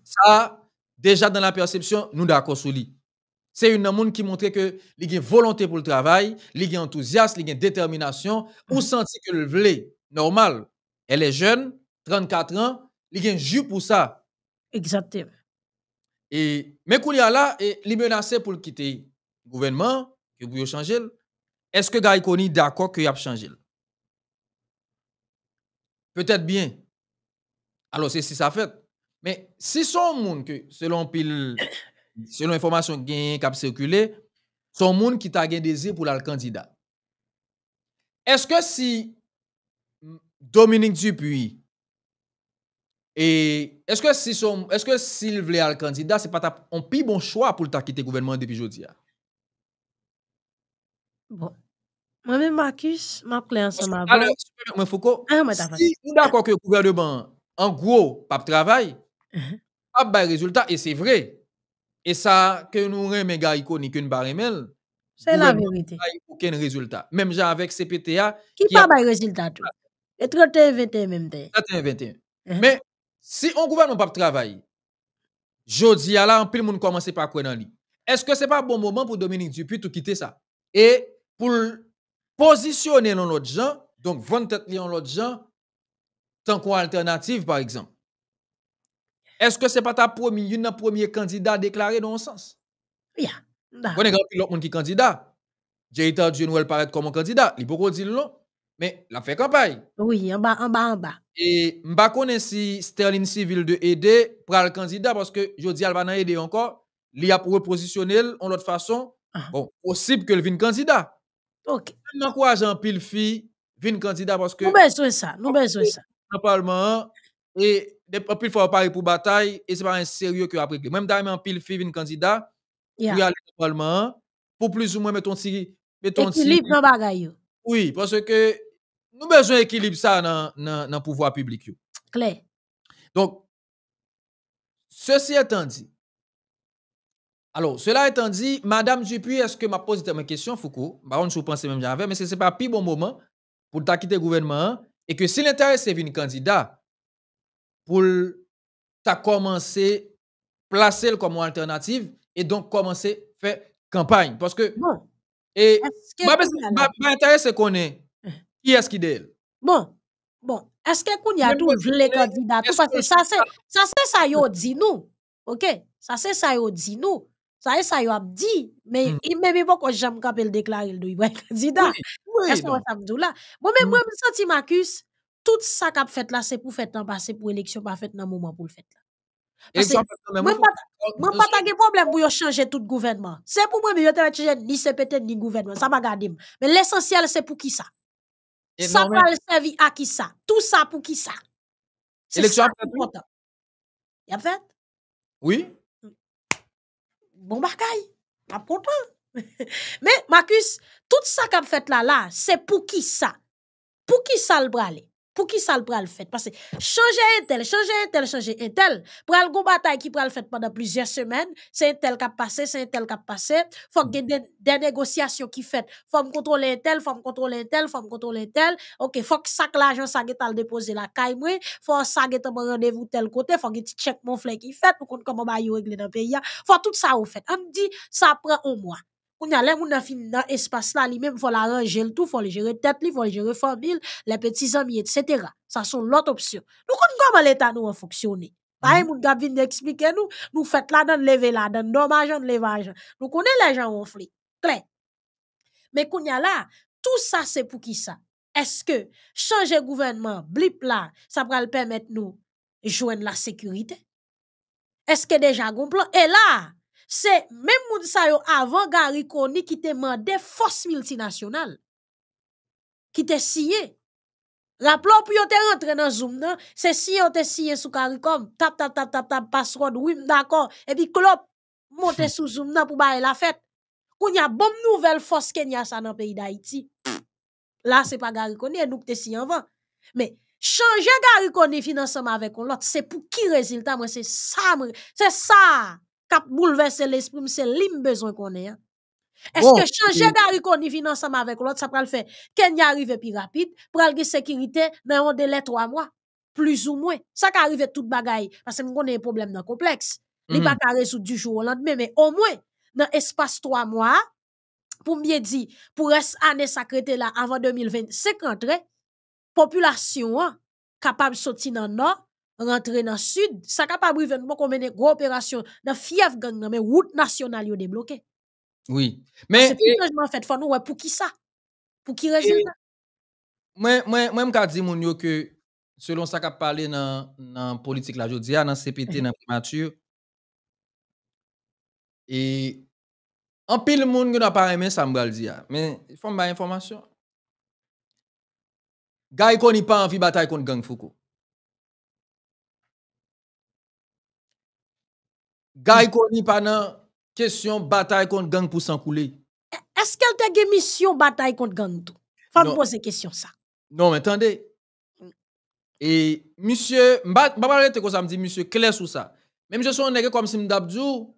Ça, déjà dans la perception, nous d'accord sur lui. C'est une monde qui montrait que il a volonté pour le travail, il a enthousiasme, il a détermination, ou mm. senti que le voulait. Normal. Elle est jeune, 34 ans, il a pour ça. Exactement. Et mais il y a là et il menaçait pour quitter le gouvernement, que vous changer. Est-ce que Gaïkoni est d'accord qu'il a changé Peut-être bien. Alors c'est si ça fait. Mais si son monde que selon pile selon l'information qui a circulé, son monde qui t'a un désir pour le candidat. Est-ce que si Dominique Dupuis et est-ce que si son est-ce que s'il voulait candidat, c'est pas un bon choix pour le quitter le gouvernement depuis jodi hein? Bon. Moi-même, Marcus, m'a appelé ensemble avant. Alors, moi, Foucault, ah, si vous d'accord que le gouvernement, en gros, pas de travail, uh-huh. pas de résultat, et c'est vrai, et ça, que nous remet ni que nous C'est la vérité. Aucun résultat. Même j'ai avec CPTA. Qui, pas de résultat Et 31 21 même. 31 21. Hein? Mais si on gouverne pas travailler, dis à la, en pile commence pas croire dans lui. Est-ce que ce n'est pas bon moment pour Dominique Dupuis de quitter ça? Et pour positionner nos l'autre gens, donc vendre tête en l'autre gens, tant qu'on alternative, par exemple. Est-ce que c'est pas ta première, une premier candidat déclaré dans le sens? Oui. Vous a l'autre monde qui candidat. J'ai de nous paraît comme un candidat. Il peut dire non, mais il a fait campagne. Oui, en bas, en bas, en bas. Et je ne connais si Sterling Civil de aider pour le candidat parce que je dis Alban va aider encore. Il a pour repositionner en l'autre façon. Ah. Bon, possible que le vienne candidat. Ok. Je encourage en pile fille, vienne candidat parce que. Nous besoin ça, nous ah, besoin ça. Normalement, et des pile fois parler pour bataille et ce n'est pas un sérieux que après. Même d'ailleurs en pile fille une candidat pour aller au parlement pour plus ou moins mettre un équilibre Oui, parce que nous besoin équilibre ça dans le pouvoir public Claire. Donc ceci étant dit alors, cela étant dit, Madame Dupuis, est-ce que ma pose ma question, Foucault? Bah, on ne pense même jamais, mais ce n'est pas le bon moment pour quitter le gouvernement et que si l'intérêt c'est une candidat, pour ta commencer placer comme alternative et donc commencer à faire campagne. Parce que... Bon. Et... c'est qu'on est... Eh. Qui est-ce qui là Bon. Bon. Est-ce que qu'on y a tous les candidats? Parce que ça, c'est ça, c'est ça, yo dit nous. OK? Ça, c'est ça, yo dit nous. Ça, c'est ça, yo a dit. Mais hmm. il ne même pas qu'on j'aime quand il déclare le candidat. Est-ce qu'on va là? Moi-même, moi, me senti Marcus, tout ça qu'a fait là c'est pour faire un passé pour élection pas fait dans moment pour le faire là sais pas un euh, problème pour changer tout gouvernement c'est pour moi mieux changer ni être ni gouvernement ça m'a gardé mais l'essentiel c'est pour qui ça ça va le servir à qui ça tout ça pour qui ça élection fait y a fait oui bon bagaille pas content <laughs> mais Marcus tout ça qu'a fait là là c'est pour qui ça pour qui ça le bralé? Pour qui ça le pral fait? Parce que changer un tel, changer un tel, changer un tel. Pral gon bataille qui pral fait pendant plusieurs semaines. C'est un tel qui a passé, c'est un tel qui a passé. Faut que des, des négociations qui fait. Faut me contrôler un tel, faut me contrôler un tel, faut me contrôler un tel. Ok, faut que ça que l'argent ça que le déposer la caille Faut ça tu un rendez-vous tel côté. Faut que tu check mon flèche qui fait pour qu'on va bah régler dans pays. Faut tout ça au fait. On me dit, ça prend au mois. On a les moun nan dans espace là, lui-même, faut arranger le tout, faut le gérer tête, il faut le gérer famille, les petits amis, etc. Ça sont l'autre option. Nous comprenons comment l'État nous a fonctionné. Pareil, mm-hmm. moun gars vient d'expliquer nous, nous faites là dans lever là, dans dommage, dans levage. Nous connaissons les gens ronflés. Clair. Mais qu'on y a là, tout ça c'est pour qui ça? Est-ce que changer gouvernement, blip là, ça va le permettre nous joindre la sécurité? Est-ce que déjà un plan? Et là, Se menm moun sa yo avan gari koni ki te mande fos multinasyonal. Ki te siye. Rapplo pou yo te rentre nan zoom nan, se siye yo te siye sou karikom. Tap tap tap tap tap tap, paswad, wim, dako. E pi klop, monte sou zoom nan pou baye la fèt. Ou nye bom nouvel fos ken yasa nan peyi da iti. La se pa gari koni, e nou te siye avan. Me, chanje gari koni finansama avek on lot, se pou ki reziltan mwen? Se sa mwen, se sa! kap bouleverser l'esprit, c'est lim besoin qu'on a. Hein. Est-ce que changer qu'on y ensemble avec l'autre, ça pral faire Kenya arrive plus rapide, pour la sécurité dans un délai trois mois, plus ou moins. Ça qui arrive tout bagaille, parce que nous avons un problème dans complexe. Mm Li pas résoudre du jour au lendemain, mais au moins, dans espace trois mois, pour bien dire, pour cette année sacrée là, avant 2025 hein, population hein, capable de sortir dans nord, rentrer dans le sud. Ça n'a pas brûlé, bon, mais une opération dans la fief gang, mais route nationale est débloquée. Oui. Mais. C'est plus fait, faut nous, pour qui ça? Pour qui résultat? mais Moi, moi, moi, je dis que selon ça qu'a parlé dans la politique, la jodia, ah, dans le CPT, mhm. dans la primature, et en pile de monde qui n'a pas aimé ça, je dis, ah, mais il faut m'a information. qui n'y pas envie de bataille contre Gang Foucault. Gaïkoni koni question bataille contre gang pour s'en couler. Est-ce qu'elle t'a une mission bataille contre gang tout? Faut me poser question ça. Non, mais attendez. Mm. Et monsieur, vais pas arrêté comme ça me dit monsieur clair sur ça. Même je suis un comme si m'dabdou,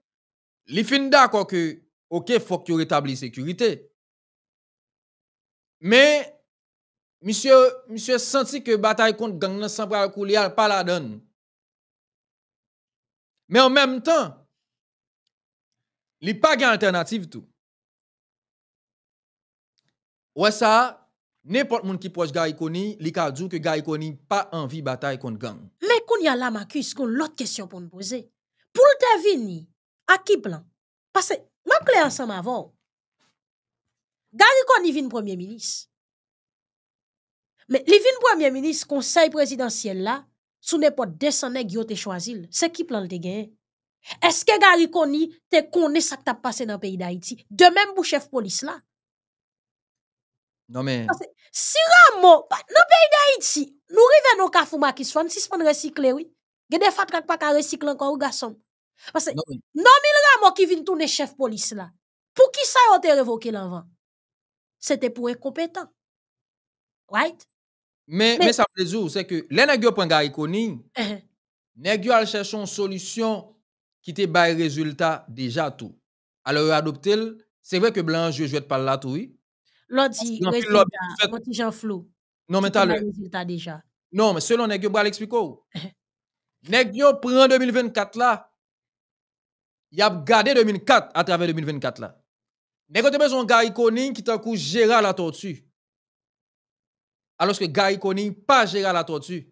li fin d'accord que OK, faut que tu la sécurité. Mais monsieur, monsieur senti que bataille contre gang nan sans pas couler pas la donne. Mais en même temps, il n'y a pas d'alternative tout. Ouais, ça, n'importe qui qui proche Gary Koni, il a dit que Gary pas envie de bataille contre gang. Mais il y a là, Marcus, qu'on l'autre question pour nous poser. Pour le vini, à qui plan? Parce que, m'a ensemble avant. Gary Koni vient premier ministre. Mais il vient premier ministre, conseil présidentiel là, Sounè po desanè gyo te chwazil. Se ki plan te genye. Eske ga rikoni te konè sakta pase nan peyi da iti. De menm pou chef polis la. Nan men... Si ramo, nan peyi da iti, nou rive nou kafou ma ki swan, si spen resikle wè. Gede fat kak pa ka resikle anko ou gasom. Non, Mas nan men ramo ki vin tou ne chef polis la. Pou ki sa yo te revoke lanvan? Se te pou e kompetan. Right? Mais, mais, ça me résout, c'est que les nègres prennent les nègres cherchent cherchent une solution qui te bail résultat déjà tout. Alors adopté, c'est vrai que blanc je joue pas là tout oui. L'autre résultat, Jean flou. Non mais t'as le résultat déjà. Non mais selon nègres bral expliquer. Uh-huh. nègres prennent 2024 là. Y a gardé 2004 à travers 2024 là. Nègres ont besoin Gariconi qui t'a coup la tortue alors que Gary Conning, pas la tortue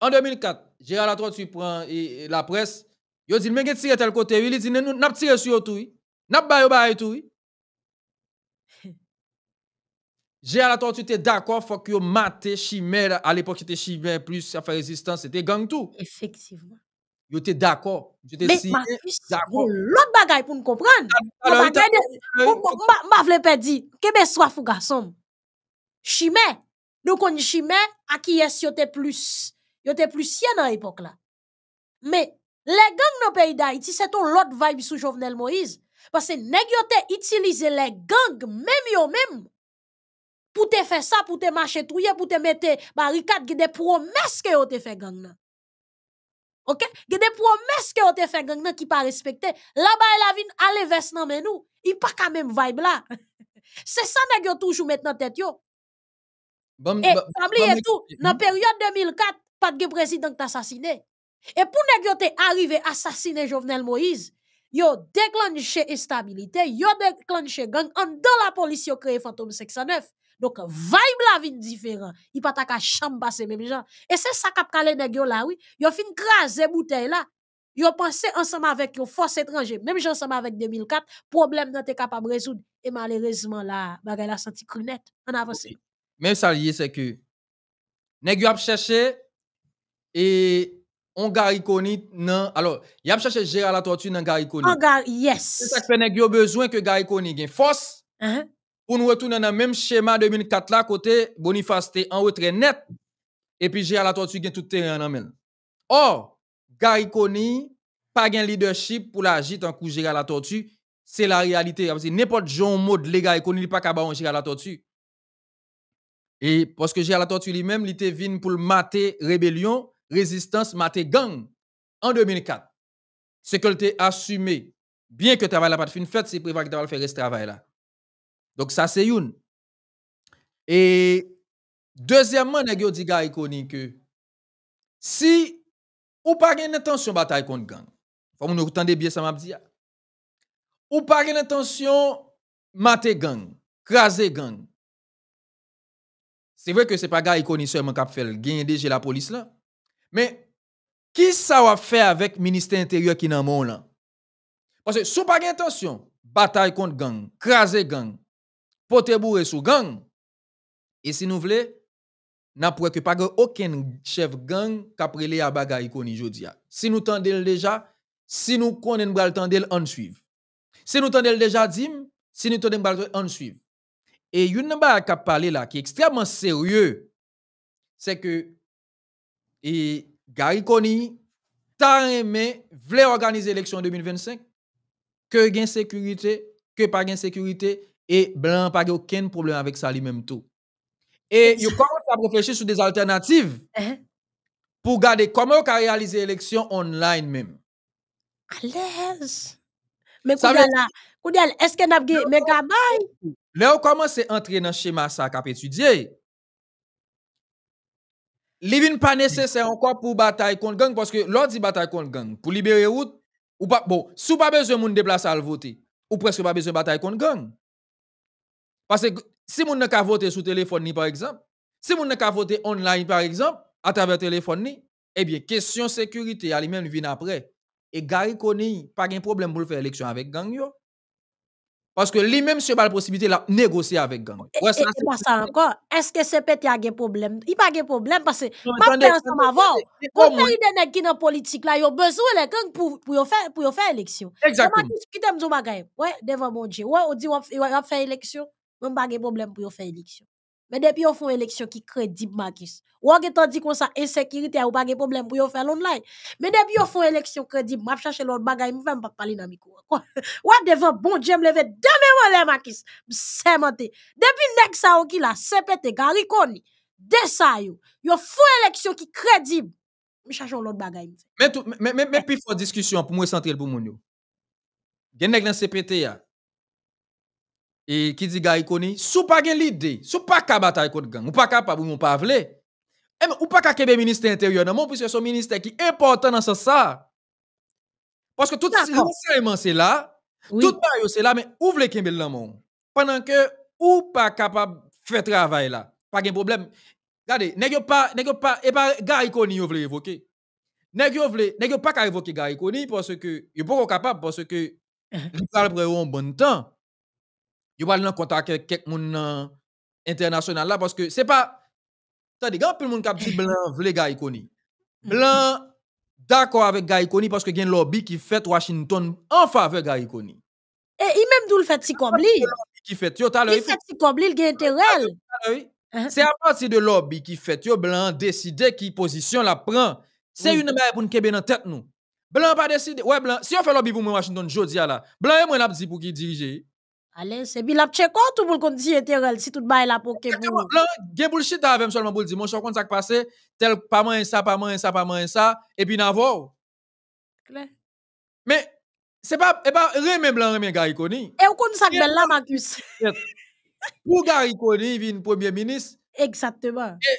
En 2004, Gérald tortue prend la presse, il dit, mais tire tel côté, il dit, nous pas tiré sur tout, nous n'avons pas tout. Gérald tortue était d'accord, faut que mate Chimère, à l'époque c'était Chimère plus, fait résistance, c'était gang tout. Effectivement. Yo te d'accord. l'autre Marcus, lòt bagay pour comprendre. Mè m'a de, pas vle pe di, kebe fou garçon Chimère. Donc on chime à qui est yote plus. Yote plus sien l'époque là. Mais les gangs dans le pays d'Haïti, c'est ton autre vibe sous Jovenel Moïse. Parce que nèg yote utilise les gangs même yo même pour te faire ça, pour te marcher touye, pour te mettre barricade, qui des promesses que yote te fait gang nan. OK? Qui des promesses que yote fait gang nan qui pas respecté. Là-bas la vin aller vers nan mais nous, il pas quand même vibe là. <laughs> c'est ça nèg yo toujours maintenant tête yo. Eh, tout, dans la hmm? période 2004, pas de président assassiné. Et pour ne à assassiner Jovenel Moïse, yo déclenché instabilité, yo déclenché gang en dans la police yo créé fantôme 609. Donc vibe la vie différent. Il pas ta ka chamba même gens. Et c'est ça qu'a calé nèg yo là oui, yo fin craser bouteille là. Yo pensé ensemble avec yo force étrangère, même gens ensemble avec 2004, problème n'était pas capable résoudre et malheureusement là, bagay la senti crunette en avance. Même ça lié, c'est que, nèg a cherché et on Gariconi non. Alors, y a cherché Gérald la tortue dans Gariconi. Gar yes. C'est ça que fait a besoin que Gariconi gagne force. Uh-huh. Pour nous retourner dans le même schéma 2004 là côté Boniface en retrait net et puis Gérald la tortue gagne tout terrain en amène. Or, Gariconi pas gain leadership pour la en coup Gérald la tortue, c'est la réalité. parce que N'importe jon mode les Gariconi pas capable Gérald la tortue. Et parce que j'ai à la tortue lui-même, il était venu pour mater rébellion, résistance, mater gang en 2004. C'est que était assumé. Bien que le travail n'a pas de fait, c'est prévu que vas faire ce travail-là. Donc ça, c'est une. Et deuxièmement, il a dit que si ou pas une intention de bataille contre gang, vous nous entendez bien ça m'a dit. Ou pas une intention mater gang, craser gang, c'est vrai que c'est pas gars qui connaît seulement cap fait gain déjà la police là. Mais qui ça va faire avec ministère intérieur qui dans mon là Parce que sous pas intention, bataille contre gang, craser gang, porter bourré sous gang. Et si nous voulons, n'a pas que pas aucun chef gang qui les à bagay koni jodi Si nous tendel déjà, si nous connaissons bral tendel on suivre. Si nous tendel déjà dim, si nous tendel bral on suivre. Et une balle qui a là, qui est extrêmement sérieux, c'est que et Gary Conny tant aimé, voulait organiser l'élection 2025, que une sécurité, que pas de sécurité, et Blanc pas aucun problème avec ça lui-même tout. Et il eh, commence à réfléchir sur des alternatives eh? pour garder comment on peut réaliser l'élection online même. À l'aise. Mais est-ce que a des Là, on commence à entrer dans le schéma ça qu'on étudié. Les n'est pas nécessaire encore pour bataille contre gang, parce que l'on dit bataille contre gang, pour libérer route, ou pas, bon, si pas besoin de vous déplacer à voter, ou presque pas besoin de bataille contre gang. Parce que si vous n'avez pas voter sur téléphone, par exemple, si vous n'avez pas voter online, par exemple, à travers téléphone, eh bien, question sécurité, elle même vient après. Et Gary Koni, pas de problème pour faire l'élection avec gang, yo. Parce que lui-même, a pas la possibilité de négocier avec gang. Ouais, et, ça, c'est pas ça encore. Est-ce que c'est peut-être un problème? Il n'y a pas de problème parce que, non, pas il y a des qui ont besoin de gang pour, pour, faire, pour faire élection. Exactement. qui a besoin de bagage? Ouais, devant mon Dieu. Ouais, on dit qu'il va faire élection. Même pas de problème pour faire élection. Mais depuis on une élection qui crédible Marcus. Ou on dit qu'on a insécurité ou pas de problème pour faire l'online. Mais depuis on une élection crédible, m'a chercher l'autre bagaille, vais pas parler dans micro. Ou <laughs> devant bon Dieu me lever demain vais Marcus. M'sementé. Depuis nèg ça qui la CPT Gariconi. De ça yo, yon, une élection qui crédible. Je cherche chachon Mais bagay puis Mè pi discussion pour pou mwen le pou moun yo. Gen neg lan CPT et qui dit gars connaît sous pas gain l'idée sous pas ka bataille contre gang ou pas capable ou pas vle eh, ou pas ka kebe ministère intérieur mon puisque son ministère qui important dans ce ça parce que tout renseignement c'est là tout bail c'est là mais ou vle kembe dans mon pendant que ou pas capable faire travail là pas gain problème regardez nest pas nèg pas et eh pas ben, gars connaît vle évoquer nest yo vle pas ka évoquer gars parce que yo pas capable parce que <laughs> il parle prendre un bon temps yo aller en contact avec quelqu'un monde international là parce que c'est pas Tandis tout le monde a dit blanc vle gars mm-hmm. Blanc Blanc d'accord avec gars parce que il y a un lobby qui fait Washington en faveur de Koni. Et il même d'où le fait si combli. Qui fait yo Il fait si combli il intérêt. C'est à partir de lobby qui fait blanc décider qui position la prend. C'est une mère pour nous bien en tête nous. Blanc pas décider. Ouais blanc, si on fait lobby pour Washington jodi là, blanc est moi n'a pour qui diriger. Allez, c'est bien l'a quoi. tout pour le si éternel si tout monde la là pour. Là, gen bullshit avec seulement pour dire mon chou compte ça passé, tel pas moins ça, pas moins ça, pas moins ça et puis n'avo. Clair. Mais c'est pas et pas remè blanc remè Gary Koni. Et on compte ça belle là Marcus. Pour Gary Koni vin premier ministre. Exactement. Et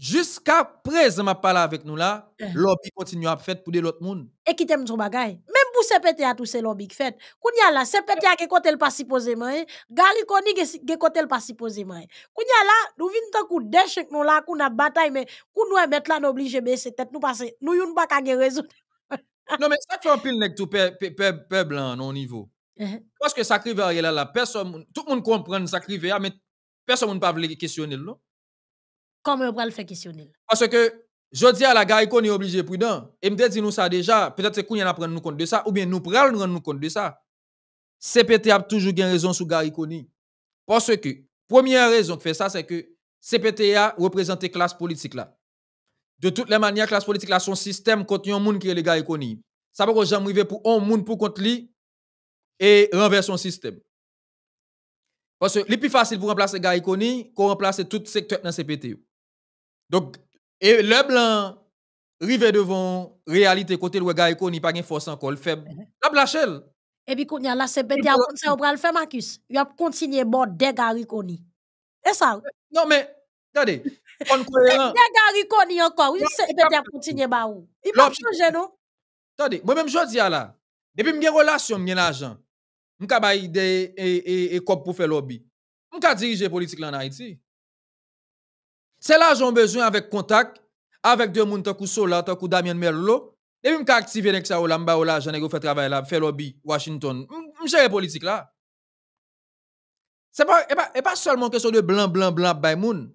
jusqu'à présent m'a parlé avec nous là, mm continue à faire pour de l'autre monde. Et qui t'aime trop, bagay. sepete a tou se lomik fet. Koun ya la, sepete a kekote l pa sipoze man e, gali koni kekote l pa sipoze man e. Koun ya la, nou vintan kou deshek nou la, kou nan batay me, kou nou e met lan oblije me, se tet nou pase, nou yon baka gen rezon. <laughs> Non men, sak fè an pil nek tou peb nan nivou. Paske sakri vè a yelala, tout moun kompren sakri vè a, men person moun pa vle kisyonil. Non? Kou mè wè l fè kisyonil. Paske... Je dis à la Gari Koni e obligé prudent. Et me dit nous ça déjà, peut-être que y a prendre nous compte de ça ou bien nous prenons nous compte de ça. CPT a toujours une raison sur Koni Parce que première raison qui fait ça c'est que CPTA a représenté classe politique là. De toutes les manières classe politique là son système contre un monde qui est les Koni. Ça veut dire que arriver pour un monde pour contre lui et renverser son système. Parce que le plus facile pour remplacer que qu'on remplacer tout secteur dans CPT. Donc et le blanc, river devant réalité côté le gars ni pas gain force encore, le faible. Mhm. La Et puis, qu'on y a la CPT, a continué le faire, Marcus. Il a continué bord des gariconi. Et ça? Non, mais, attendez On cohérent. Des gariconi encore. Il c'est a continué à euh, <laughs> ou. Il pas changer, non? Attendez, moi-même, je dis là, depuis mes relations mes relation, j'ai l'argent, je suis des et, et, et, pour faire lobby. Je a dirigé politique en Haïti. C'est là j'ai besoin avec contact, avec deux moun tant Sola, tant Damien Merlo. Et même activer avec ça, là, m'ba, là, j'en ai fait travail là, fait lobby, Washington. M'gère politique là. C'est pas, et pas, seulement une seulement question de blanc, blanc, blanc, bay moun.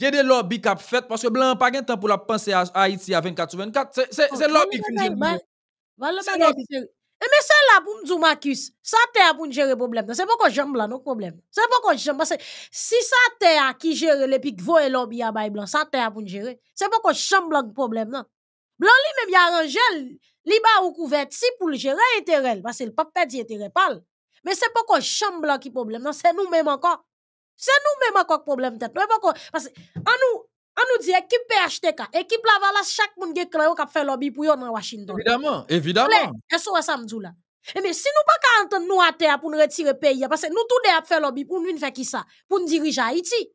Il y a des lobbies qui fait parce que blanc pas de temps pour la penser à Haïti à 24 ou 24. C'est lobby qui eh, mais c'est là pour me dire, Marcus, ça te a pour gérer le problème. C'est pourquoi j'aime là, non problème. C'est pourquoi j'aime. Parce que si ça te a qui gère les piques, vous l'obby à bail blanc, ça te a pour gérer. C'est pourquoi là problème. Blanc lui-même, il a arrangé, il a un couverte si pour le gérer intérêt. Parce que le pape dit intérêt pas. Mais c'est pourquoi j'en Blanc qui problème. c'est nous-mêmes encore. C'est nous-mêmes encore problème tête. nous pas Parce que, en nous, on nous dit équipe PHTK, équipe Lavalas, chaque monde qui a qui fait lobby pour yon dans Washington. Évidemment, évidemment. Et ce ça me eh, mais si nous ne pas entendre nous à terre pour nous retirer pays, hein, parce que nous tous devons faire lobby pour nous faire qui ça? Pour nous diriger Haïti?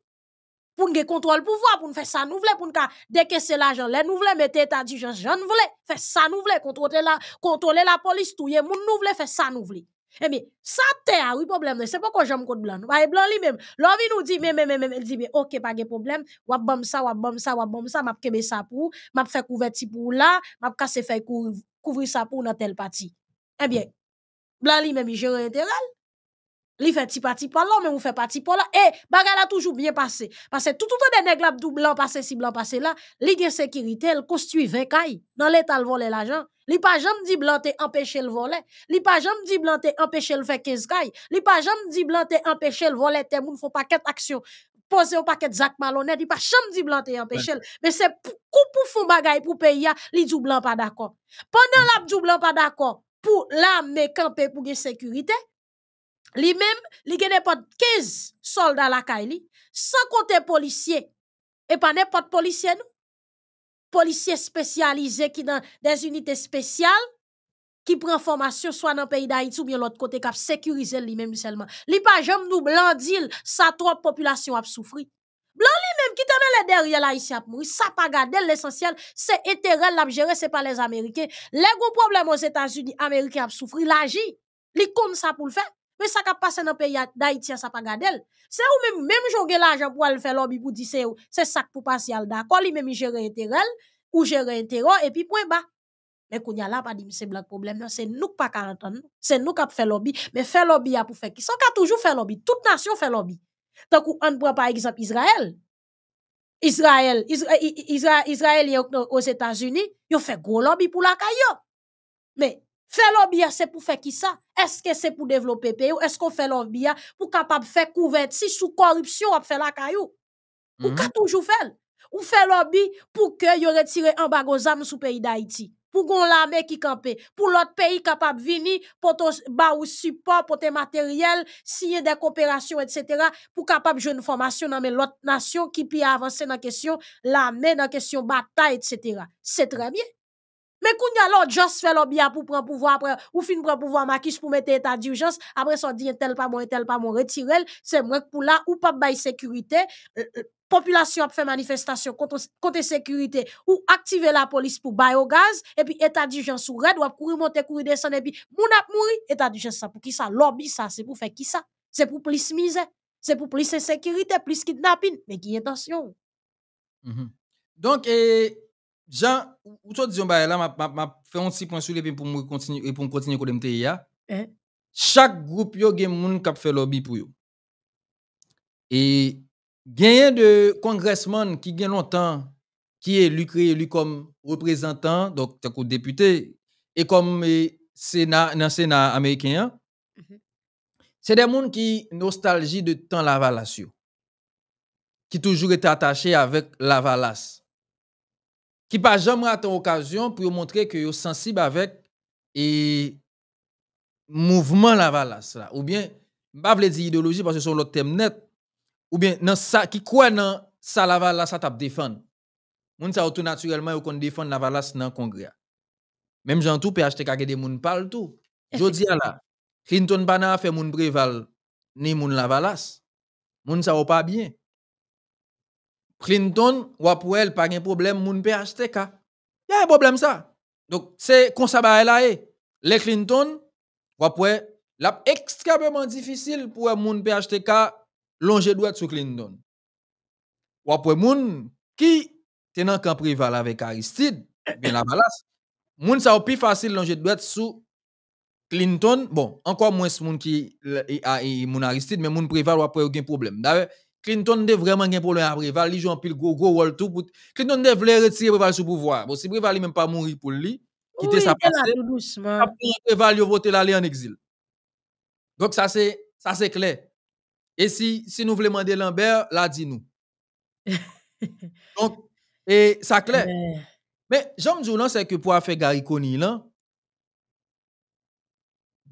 Pour nous contrôler le pouvoir, pour nous faire ça nous voulons, pour nous décaisser l'argent, nous voulons mettre l'état ne nous voulons faire ça nous voulons, contrôler la, police, tout le monde nous voulons faire ça nous voulons. E mi, sa te a wou problem ne, se po kon jom kote blan. Wa e blan li mem, lò vi nou di, me, me, me, me, me, el di, me, ok, pa ge problem, wap bom sa, wap bom sa, wap bom sa, map keme sa pou, map fe kouvè ti pou la, map kase fe kouvè sa pou nan tel pati. E eh mi, blan li mem, jere ente gal. li fait ti parti pas là mais vous fait parti pas là et eh, bagala toujours bien passé parce que tout tout des nèg là blanc passé si blanc passé là li gène sécurité elle construit 20 cailles dans l'état le voler l'argent li pas jamais dit blanc le voler li pas jamais dit blanc le faire 15 caille li pas jamais dit blanc le voler tes ne font pas qu'être action poser au paquet zak malhonnête li pas jamais dit blanc mais c'est pou pou fon bagaille pour pays li dit blanc pas d'accord pendant la doublant pas d'accord pour l'armée camper pour gen sécurité li même li gen pas 15 soldats la li, sans compter policiers et pas n'importe policier nous policiers spécialisés qui dans des unités spéciales qui prennent formation soit dans pays d'Haïti ou bien l'autre côté qui sécurisé lui même seulement li pas jamais nous blandil sa trois population a souffri blanc li même qui t'a les derrière là ici a ça pas garder l'essentiel c'est intérêt l'a gérer, c'est pas les américains les gros problèmes aux états-unis américains a souffri l'agit li comme ça pour le faire mais ça qui a passé dans le pays d'Haïti, ça n'a pas gardé. C'est ou même, même j'en là l'argent pour aller faire lobby pour dire que c'est ça qui a passé d'accord, il même gérer intérêt ou gérer intérêt et puis point bas. Mais quand il y a pas de c'est blanc problème, c'est nous qui pas 40 ans, c'est nous qui avons fait lobby, mais fait lobby a pour faire qui? sont qui toujours fait lobby, toute nation fait lobby. donc on prend par exemple Israël, Israël, Israël, Israël, aux États-Unis, ils ont fait gros lobby pour la caillou. Mais, Faire l'objet c'est pour faire qui ça? Est-ce que c'est pour développer pays est-ce qu'on fait l'objet pour capable faire couvert si sous corruption on fait la caillou? Ou mm-hmm. qu'a toujours fait? Ou fait l'objet pour que y retire un bague aux âmes sous pays d'Haïti? Pour qu'on l'armée qui campe, pour l'autre pays capable de venir, pour ton donner ou support, pour tes matériels, signer des coopérations, etc., pour capable de jouer une formation dans l'autre nation qui peut avancer dans la question l'armée, dans la question bataille, etc. C'est très bien. Mais quand y a l'urgence fait l'objet pour prendre pouvoir après ou fin prendre pouvoir maquiche pour mettre état d'urgence après ça dit tel pas moi, tel pas retirer c'est moi pour là ou pas de sécurité euh, euh, population a fait manifestation contre contre sécurité ou activer la police pour bail au gaz et puis état d'urgence ou red ou courir monter courir descendre et puis mon a mouri état d'urgence ça pour qui ça lobby ça c'est pour faire qui ça c'est pour plus mise c'est pour plus insécurité plus kidnapping mais qui intention mhm. donc et Jean, ou toi disons bah là m'a fait un petit point sur les pour me continuer à pour continuer comme Chaque groupe des gens qui ont fait lobby pour eux. Et il de congressman qui gagne longtemps qui est élu créé lui comme représentant donc comme député et comme sénat sénat américain. Mm-hmm. C'est des gens qui nostalgie de temps Lavalas qui toujours été attaché avec Lavalas qui pas jamais raté occasion pour montrer que sont sensible avec et mouvement la là ou bien pas veut dire idéologie parce que c'est l'autre thème net ou bien ça qui croit dans ça la valace ça tape défendre moun ça tout naturellement ou qu'on défendre la valace dans congrès même Jean tout PHTK des moun parle tout jodi là Clinton pas fait moun préval ni moun la valace moun ça pas bien Clinton, ou n'a pas de problème, moun PHTK. Il y a un e problème ça. Donc, c'est comme ça, e là, e. les Clinton, ou pour la extrêmement difficile pour moun PHTK longer droit sur Clinton. Ou pour moun qui tenant camp rival avec Aristide, bien la balas, moun ça plus facile longer droite sous Clinton, bon, encore moins moun qui a moun Aristide, mais moun rival ou après aucun problème. D'ailleurs, Clinton devait vraiment pour problème après Préval. lui joue un pile gros gros rôle tout. Pour... Clinton devait retirer Préval sous pouvoir. Bon, si Préval même pas mourir pour lui, quitter sa patrie, après Préval, il voter l'aller en exil. Donc, ça, c'est, ça, c'est clair. Et si, si nous voulons demander Lambert, là, dis-nous. <laughs> Donc, et ça, clair. Mais, j'aime dire, c'est que pour faire Gary Conny, là,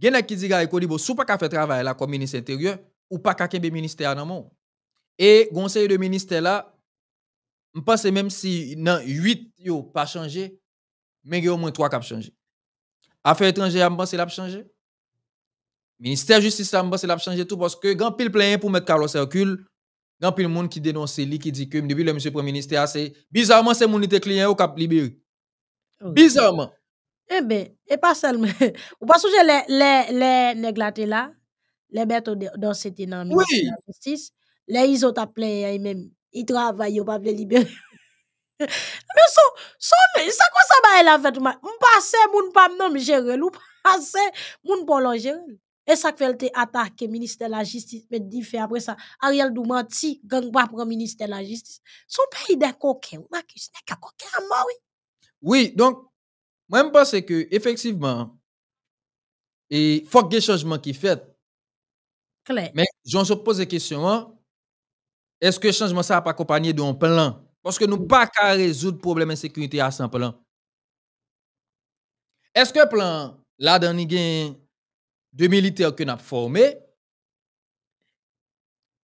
il a qui dit Gary Conny, bon, si vous pas faire travail là comme ministre intérieur, ou pas qu'à ministère dans le monde. Et conseil de ministère là, je pense même si dans 8 yo pas changé, mais il y a au moins 3 qui ont changé. Affaires étrangères, je pense changé. Ministère de justice, je pense a changé tout parce que grand pile plein pour mettre Carlos circule, grand pile monde qui dénonce lui qui dit que depuis le monsieur premier ministre c'est bizarrement c'est mon client qui a libéré. Bizarrement. Eh bien, et pas seulement. <laughs> Vous pas que les les les néglatés là, les bêtes dans cette Oui. justice. Les ils ont appelé, même, ils travaillent, ils pas <laughs> Mais son, son, ça quoi ça va bah, elle a fait mal? M'passe, moun pas m'nom gérer, ou passe, moun pas l'on Et ça fait le attaque ministère de la justice, mais dit fait après ça, Ariel Doumanti, gang pas bah, prend ministère de la justice. Son pays des coquins, Marcus, n'est qu'un coquin à oui. Oui, donc, moi, parce que, effectivement, il faut que des changements qui fait. Claire. Mais, j'en pose des question, hein? Est-ce que le changement ça pas accompagné d'un plan? Parce que nous pas qu'à résoudre problème sécurité à sans plan. Est-ce que le plan là dans gain de militaires que avons formés,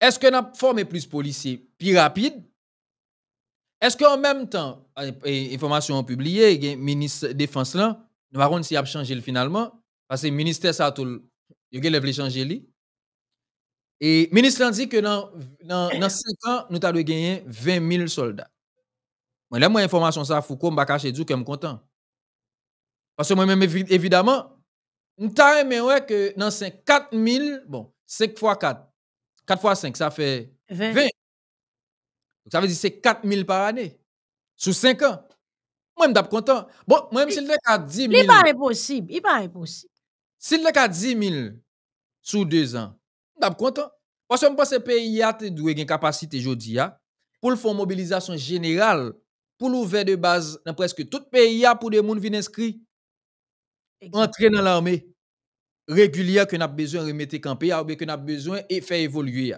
Est-ce que avons formé plus policiers plus rapide Est-ce qu'en même temps eh, eh, information publiée le ministre défense là nous allons aussi changé finalement parce que le ministère ça tout il a changé. Et le ministre dit que dans, 5 ans, nous avons gagné 20 000 soldats. Moi, là, moi, information ça, Foucault, je ne cacher du que je suis content. Parce que moi-même, évidemment, nous avons aimé que dans 5, 4 000, bon, 5 fois 4, 4 fois 5, ça fait 20. Donc, ça veut dire que c'est 4 000 par année, sous 5 ans. Moi, je suis content. Bon, moi, si le cas 10 000. Il n'est pas impossible. Il n'est pas impossible. Si le a 10 000 sous 2 ans, parce que je pense que le pays a une capacité aujourd'hui pour faire une mobilisation générale, pour l'ouvrir de base dans presque tout pays pour des gens qui inscrits, entrer dans l'armée régulière que nous avons besoin de remettre le ou que nous avons besoin et faire évoluer.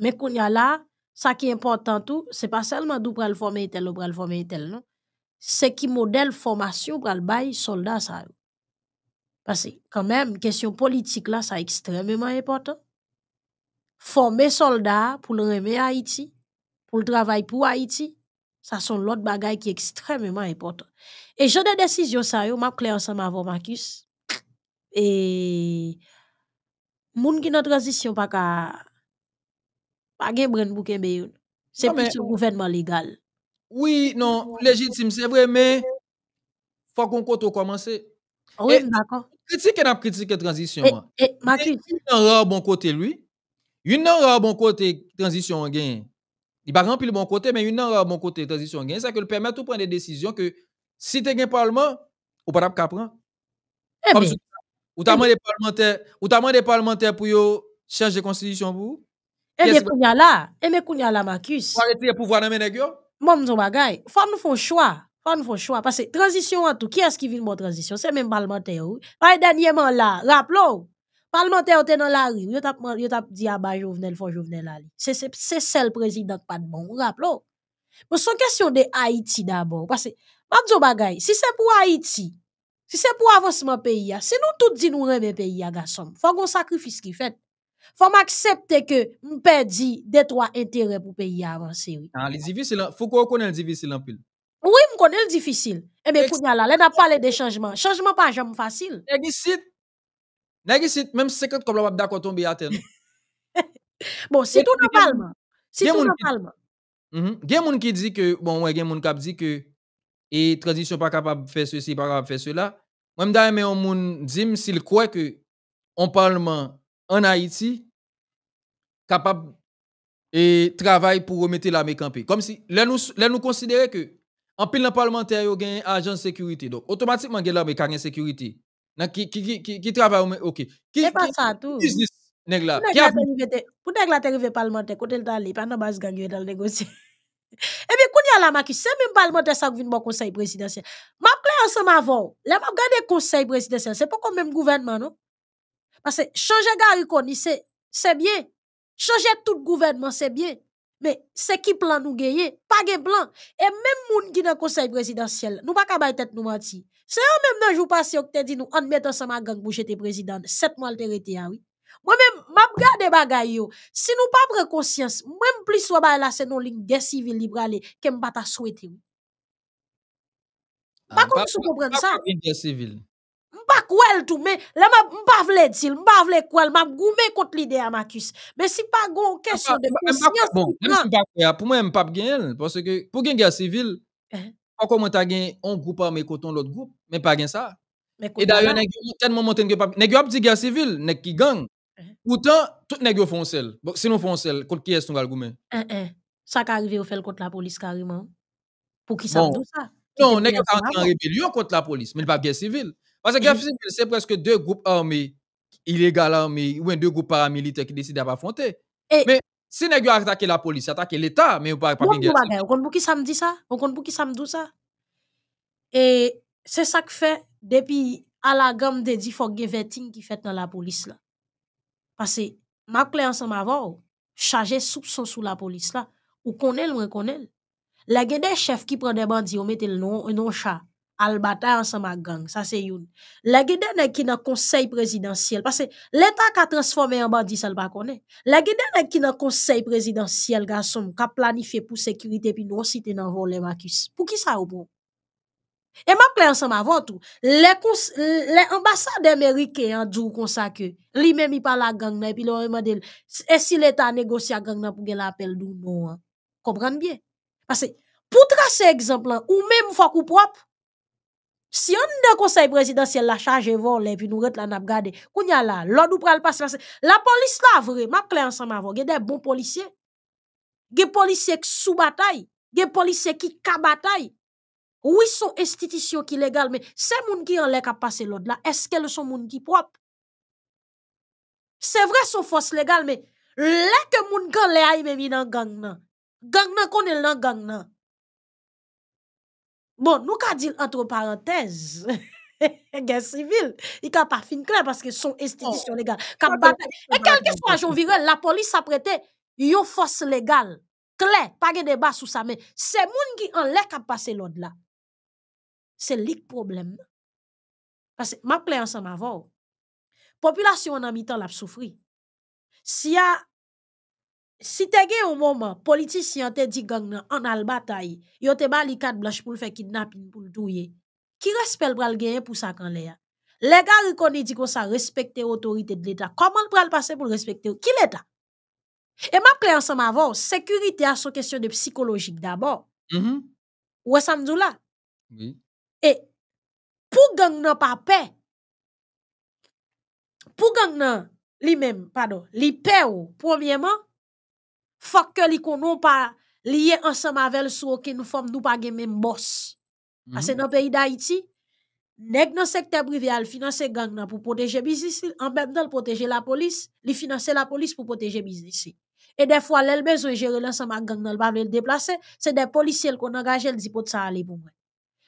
Mais qu'on y a là, ça qui est important ce n'est pas seulement d'où le former tel ou le tel, non. C'est qui modèle formation pour bail soldats ça. Parce que quand même, question politique là, ça extrêmement important former soldats pour le remettre Haïti, pour le travail pour Haïti, ça sont l'autre bagaille qui est extrêmement important. Et j'ai des décisions, ça, je m'a ensemble avec Marcus. Et, moun qui n'a transition pas qu'à, pas brin C'est plus le gouvernement légal. Oui, non, légitime, c'est vrai, mais, faut qu'on commence. Oui, d'accord. Critique n'a critique transition. Et, Marcus. Il a un bon côté, lui. Une à bon côté transition gain. Il va remplir le bon côté mais une à bon côté transition gain ça que le permet de prendre des décisions que si tu un parlement ou pas capable prendre. Eh ou t'as des parlementaires, ou t'as des parlementaires pour changer changer constitution pour eh, eh bien a là, Et bien a là Marcus. Pour le pouvoir dans menèg yo. Moi m'don bagay, faut nous font choix. Faut nous font choix parce que transition en tout, qui est-ce qui vient la transition, c'est même parlementaire. Pas dernièrement là, rappelons Parlementaire était dans la rue, yo tap yo tap dit ah ba Jovenel font Jovenel ali. C'est c'est celle président pas de bon, vous oh. Mais son question de Haïti d'abord parce que m'a bagay, si c'est pour Haïti, si c'est pour avancement pays ah, si nous tout dit nous remet pays il ah, garçon, faut qu'on sacrifice qui fait. Faut m'accepter que nous perdi des trois intérêts pour pays avancer. Ah, les difficile, hein. faut qu'on connaisse le difficile en pile. Oui, m difficile. Et difisil. pour kounya là, on na parlé de changements. Changement pa pas facile. facile même 50 comme la d'accord tomber à terre. bon, si tout normalement. Si tout normalement. Il y a des qui dit que, bon, ouais, il y gens qui dit que, et transition pas capable de faire ceci, pas capable de faire cela. même d'ailleurs mais on dit s'il croit que on parlement en Haïti capable et travaille pour remettre l'armée campée. Comme si, là nous, là nous considérer que, en pile parlementaire, il y a un agent de sécurité. Donc, automatiquement, il y a l'armée qui a sécurité qui travaille, qui OK qui pas tout pour nèg quand elle parlementaire pas dans base dans le négocier <laughs> Eh bien y a la ma qui c'est même parlementaire ça qui vient bon conseil présidentiel m'a clair ensemble avant là m'a garder conseil présidentiel c'est pas comme même gouvernement non parce que changer le c'est bien changer tout gouvernement c'est bien mais c'est qui plan nous gagner pas de plan et même moun qui dans le conseil présidentiel nous pas ka tête nous mentir Se yo mèm nanjou pasi ok te di nou, an mèt an sa ma gang mou jete prezidande, set mou alteriti awi. Mwen mèm, mab gade bagay yo. Si nou pabre konsyans, mwen mplis wabay la senon lig de sivil libra le, ke mbata sweti yo. Mbap konp sou kompren sa? Mbap konp sou konpren de sivil. Mbap kouel tou, mbap mbavle tsil, mbavle kouel, mbap goume kont lide a ma küs. Mèm si mbap goun kesyon de konsyans. Mbap konp sou konpren sa, mbap konpren de sivil. comment tu as gain un groupe armé contre l'autre groupe, mais pas gain ça. Et d'ailleurs a tellement monté que pas nèg pas guerre civile, a qui gang. Uh-huh. Pourtant tout n'est yo un sel. Bon, sinon font seul, contre qui est-ce nous va Ça qui arrive au fait contre la police carrément. Pour qui ça tout ça Non, pas yo en rébellion contre la police, mais il pas de guerre civile. Parce que guerre civile c'est presque deux groupes armés illégaux armés ou deux groupes paramilitaires qui décident d'affronter. Mais Senegyo a takke la polis, a takke l'Etat, mè ou pa akpapingè. O konpou ki sa mdi sa? O konpou ki sa mdou sa? E se sa k fè, depi alagam de di fòk gen vetin ki fèt nan la polis la. Pase, mak klè ansan ma vò, chaje soubson sou la polis la, ou konel ou en konel. La genè chef ki prene bandi, o mette l'non chà, al bata ensemble gang ça c'est youn les gide qui dans conseil présidentiel parce que l'état a transformé en bandit, ça le pa pas. les gide qui ki conseil présidentiel garçon ka planifié pour sécurité puis nous cité dans voler Marcus pour qui ça au bon et m'a pleine ensemble avant tout les les ambassades américains dou ça ke li même il parle la gang et puis le demande et si l'état négocie à gang pour qu'elle l'appel dou non hein? comprendre bien parce que pour tracer exemple hein, ou même fois coup propre si on de conseil présidentiel la charge volé puis nous rete la n'a gardé. Kounya là, l'ordre pral passer la police là vrai, m'a clair ensemble avant, des bons policiers. Des policiers qui sous bataille, des policiers qui ka bataille. Oui, sont institutions qui légales, mais c'est moun qui en l'air ka passer l'ordre là, est-ce qu'elles sont moun qui propre C'est vrai sont force légale, mais là que moun gang l'air même dans gang nan. Gang nan connaît dans gang nan. Bon, nous qu'a dit entre parenthèses. guerre <laughs> civile, il a pas fin clair parce que son institution légale. Et quel que soit Jean Virel, la police a prêté une force légale. Claire, pas de débat sous sa main. C'est moun qui en l'air qui passé l'autre là. C'est le problème. Parce que ma plaie ensemble avant. Population en mi-temps l'a souffri. Si y a Si te gen yon mouman, politisyen te di gen yon an al batay, yon te ba li kad blash pou l fekin napin pou l douye, ki respe l pral gen yon pou sa kan le ya? Le ga rekone di kon sa respekte otorite d'Etat, koman l pral pase pou l respekte ou? Ki l ETA? E map kli ansan ma vò, sekurite a son kestyon de psikologik d'abor. Ou esan djou la? E pou gen yon pa pe, pou gen yon li pe ou, faut que li konon pa lié ensemble avec le sou nous forme nous pa gen même boss mm c'est dans pays d'Haïti nèg dans secteur privé al financer gang nan pour protéger business en même temps protéger la police li financer la police pour protéger business et des fois l'el besoin gérer l'ensemble gang nan pas veut déplacer c'est des policiers qu'on engage le dit pour ça aller pour moi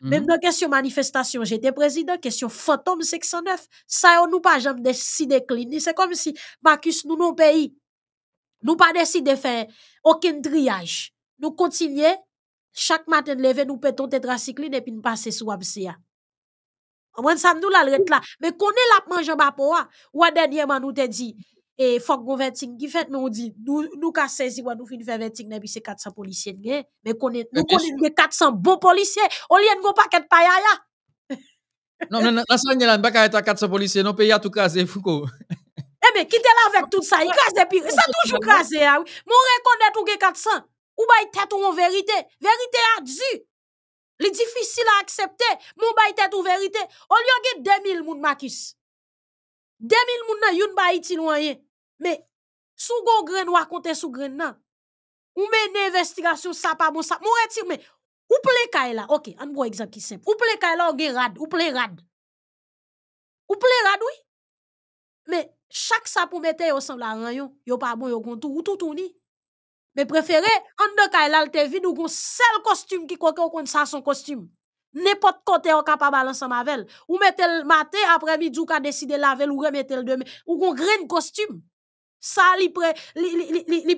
Même mhm. dans la question manifestation, j'étais président, question fantôme 609, ça, on nous pas jamais décidé de C'est comme si Marcus, nous, nos pays, nous pas décidé de faire aucun triage. Nous continuons. Chaque matin de lever, nous pétons tétracycline et puis nous passons sous absia. nous la lret Mais qu'on là manger nous hein. dernièrement, nous te nous nous dit fait nous Nous nous nous Nous nous nous fin hein. 400 policiers mais qu'on nous nous 400 payaya. Hein. non, non, non, 400 policiers, non, eh qui quittez la avec tout ça, ça, il krasè pi, Ça toujours krasè ah oui. Mon reconnaître, ou ge 400, ou bay tête ou Vérité vérité. Vérité a à Le difficile à accepter. Mon bay tête ou On lui a ge 2000 moun makis. 2000 moun nan yon bay iti hein. Mais, Mais, sou go gren konte sou gren nan. Ou mene investigation, sa pa bon sa, retire, mais, Ou ple kaye la, ok, un bon exemple qui simple. Ou ple kaye la ou gen rad, ou ple rad. Ou ple rad, oui. Mais. Chaque sa pou mette yo son la rayon, yon, yo pa bon yo tout ou Tout ni. Mais préférez, an de ka le alte ou gon sel costume qui koke ou kon sa son costume côté kote capable ensemble avec mavel. Ou le maté, après, midi ou ka deside lavel ou le deme. Ou gon gren costume. Sa li, pre, li, li, li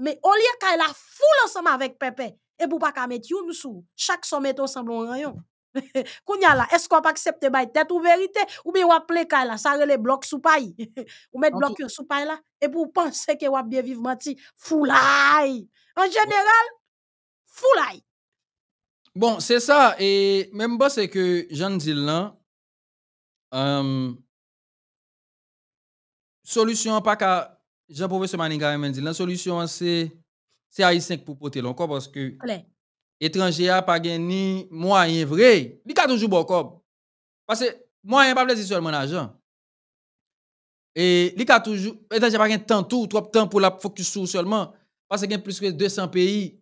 mais ka la a foule ensemble avec pepe. pour pou pa ka met yon sou. chaque son mette ensemble en rayon. <laughs> Kounya la, est-ce qu'on pas accepter bail tête ou vérité ou bien on appeler kay là, ça le bloc sous paille. <laughs> ou mettre bloc sous paille là et pour penser que ou bien vivre menti foulay. En général, foulay. Bon, c'est ça et même pas c'est que Jean Dilan euh, solution pas qu'à Jean-Professeur Maninga Dilan, solution c'est c'est cinq pour porter l'encore parce que étranger a pas gagné moyen vrai. Il a toujours bon Parce que moyen pas plaisir seulement l'argent. Et il a toujours étranger pas gagné tant tout, trop temps pour la focus sur seulement parce qu'il y a plus que 200 pays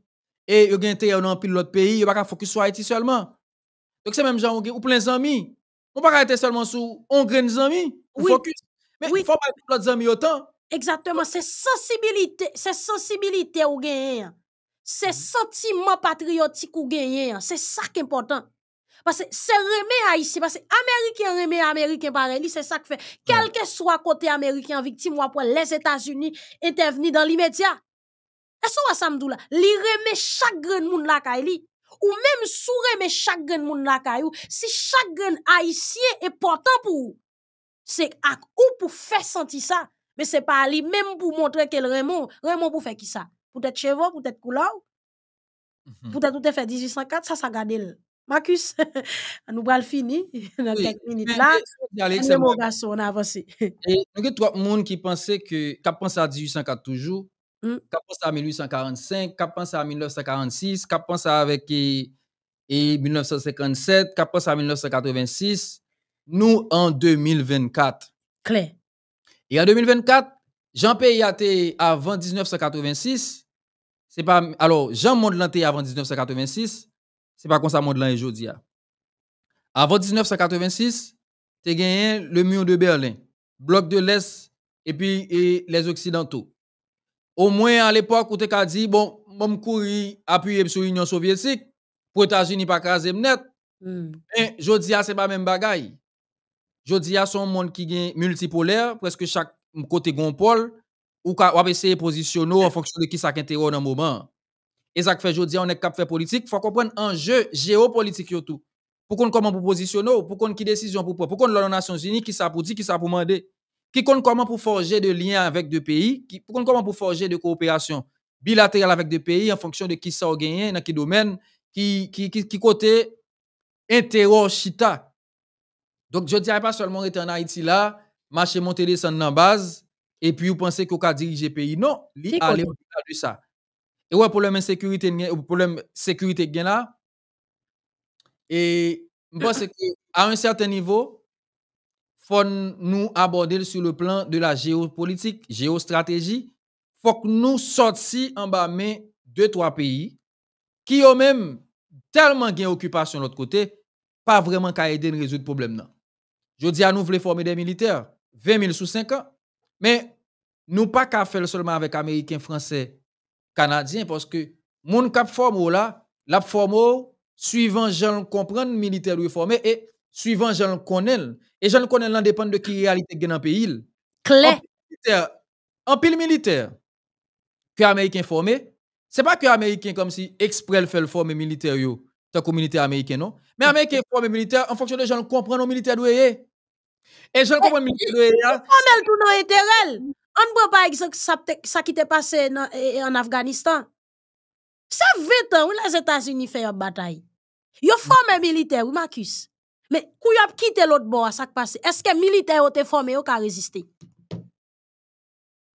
et il y a intérêt dans pile l'autre pays, il pas ka focus sur Haïti seulement. Donc c'est même genre ou plein d'amis. On pas arrêter seulement sur on grain d'amis, oui. Mais il faut pas l'autre amis autant. Exactement, c'est sensibilité, c'est sensibilité ou gain c'est mhm. sentiment patriotique ou gagné hein. c'est ça qui est important parce que c'est remé haïti parce que américain remet américain pareil c'est ça qui fait quel que soit côté américain victime ou après les États-Unis intervenir dans l'immédiat Et ce ça me dit là li remet chaque grain monde là. ou même sous remet chaque grain monde si chaque grain haïtien est important pour c'est à ou pour faire sentir ça mais c'est pas lui même pour montrer qu'elle remont remont pour faire qui ça peut-être chevaux, peut-être couleur. Mhm. Peut-être tout est fait 1804, ça, ça garde Marcus, <laughs> nous allons finir <laughs> dans quelques minutes là. Nous garçon, on a avancé. Et nous avons trois personnes qui pensaient que, qui à 1804 toujours, <laughs> mm. à 1845, qui à 1946, qui à avec et, 1957, à 1986. Nous en 2024. Claire. Et en 2024, Jean été avant 1986, c'est pas alors Jean avant 1986, c'est pas comme ça et Jodia. Hein. Avant 1986, tu gagné le mur de Berlin, bloc de l'Est et puis les occidentaux. Au moins à l'époque où tu as dit bon, bon courir appuyé sur l'Union soviétique pour États-Unis pas craser net. Hmm. Mais Jodia ah, c'est pas même bagaille. Jodia ah, son monde qui est multipolaire, presque chaque côté Gompol, ou va essayer positionner en fonction de qui ça dans le moment. Et ça fait on est cap fait politique, faut comprendre jeu géopolitique tout. Pour qu'on comment pour positionner, pour qu'on qui décision pour pour qu'on les Nations Unies qui ça pour dire, qui ça pour demander, qui compte comment pour forger de liens avec deux pays, qui pour qu'on comment pour forger de coopération bilatérale avec deux pays en fonction de qui ça dans quel domaine, qui qui qui, côté interroge chita. Donc je dirais e pas seulement être en Haïti là, marché monter descendre dans base et puis vous pensez qu'on peut diriger pays non li aller au-delà de ça et ouais problème insécurité problème sécurité gain là et je pense que à un certain niveau faut nous aborder sur le plan de la géopolitique géostratégie faut que nous sortions en bas mais deux trois pays qui ont même tellement gain occupation de l'autre côté pas vraiment qu'à aider à résoudre le problème non je dis à nous voulons former des militaires 20 000 sous 5 ans. Mais nous pas qu'à faire seulement avec Américains, Français, Canadiens, parce que mon cap formo là, la forme suivant Jean comprendre militaire formé et suivant Jean connais, Et j'en connais dépend de qui réalité dans pays. En pile militaire, que Américain formé, c'est pas que Américains, comme si exprès fait le former militaire c'est tant communauté non, mais Américain formé militaire en fonction de gens comprennent militaire militaires. Eh. Et je comprends mais, monsieur Loéa. On ne peut pas exemple ça qui s'est passé en Afghanistan. Ça 20 ans que les États-Unis font une bataille. Yo forme militaire ils Marcus. Mais quand ils ont quitté l'autre bord, ça qui passé. Est-ce que militaires ont été formés ou qu'a résisté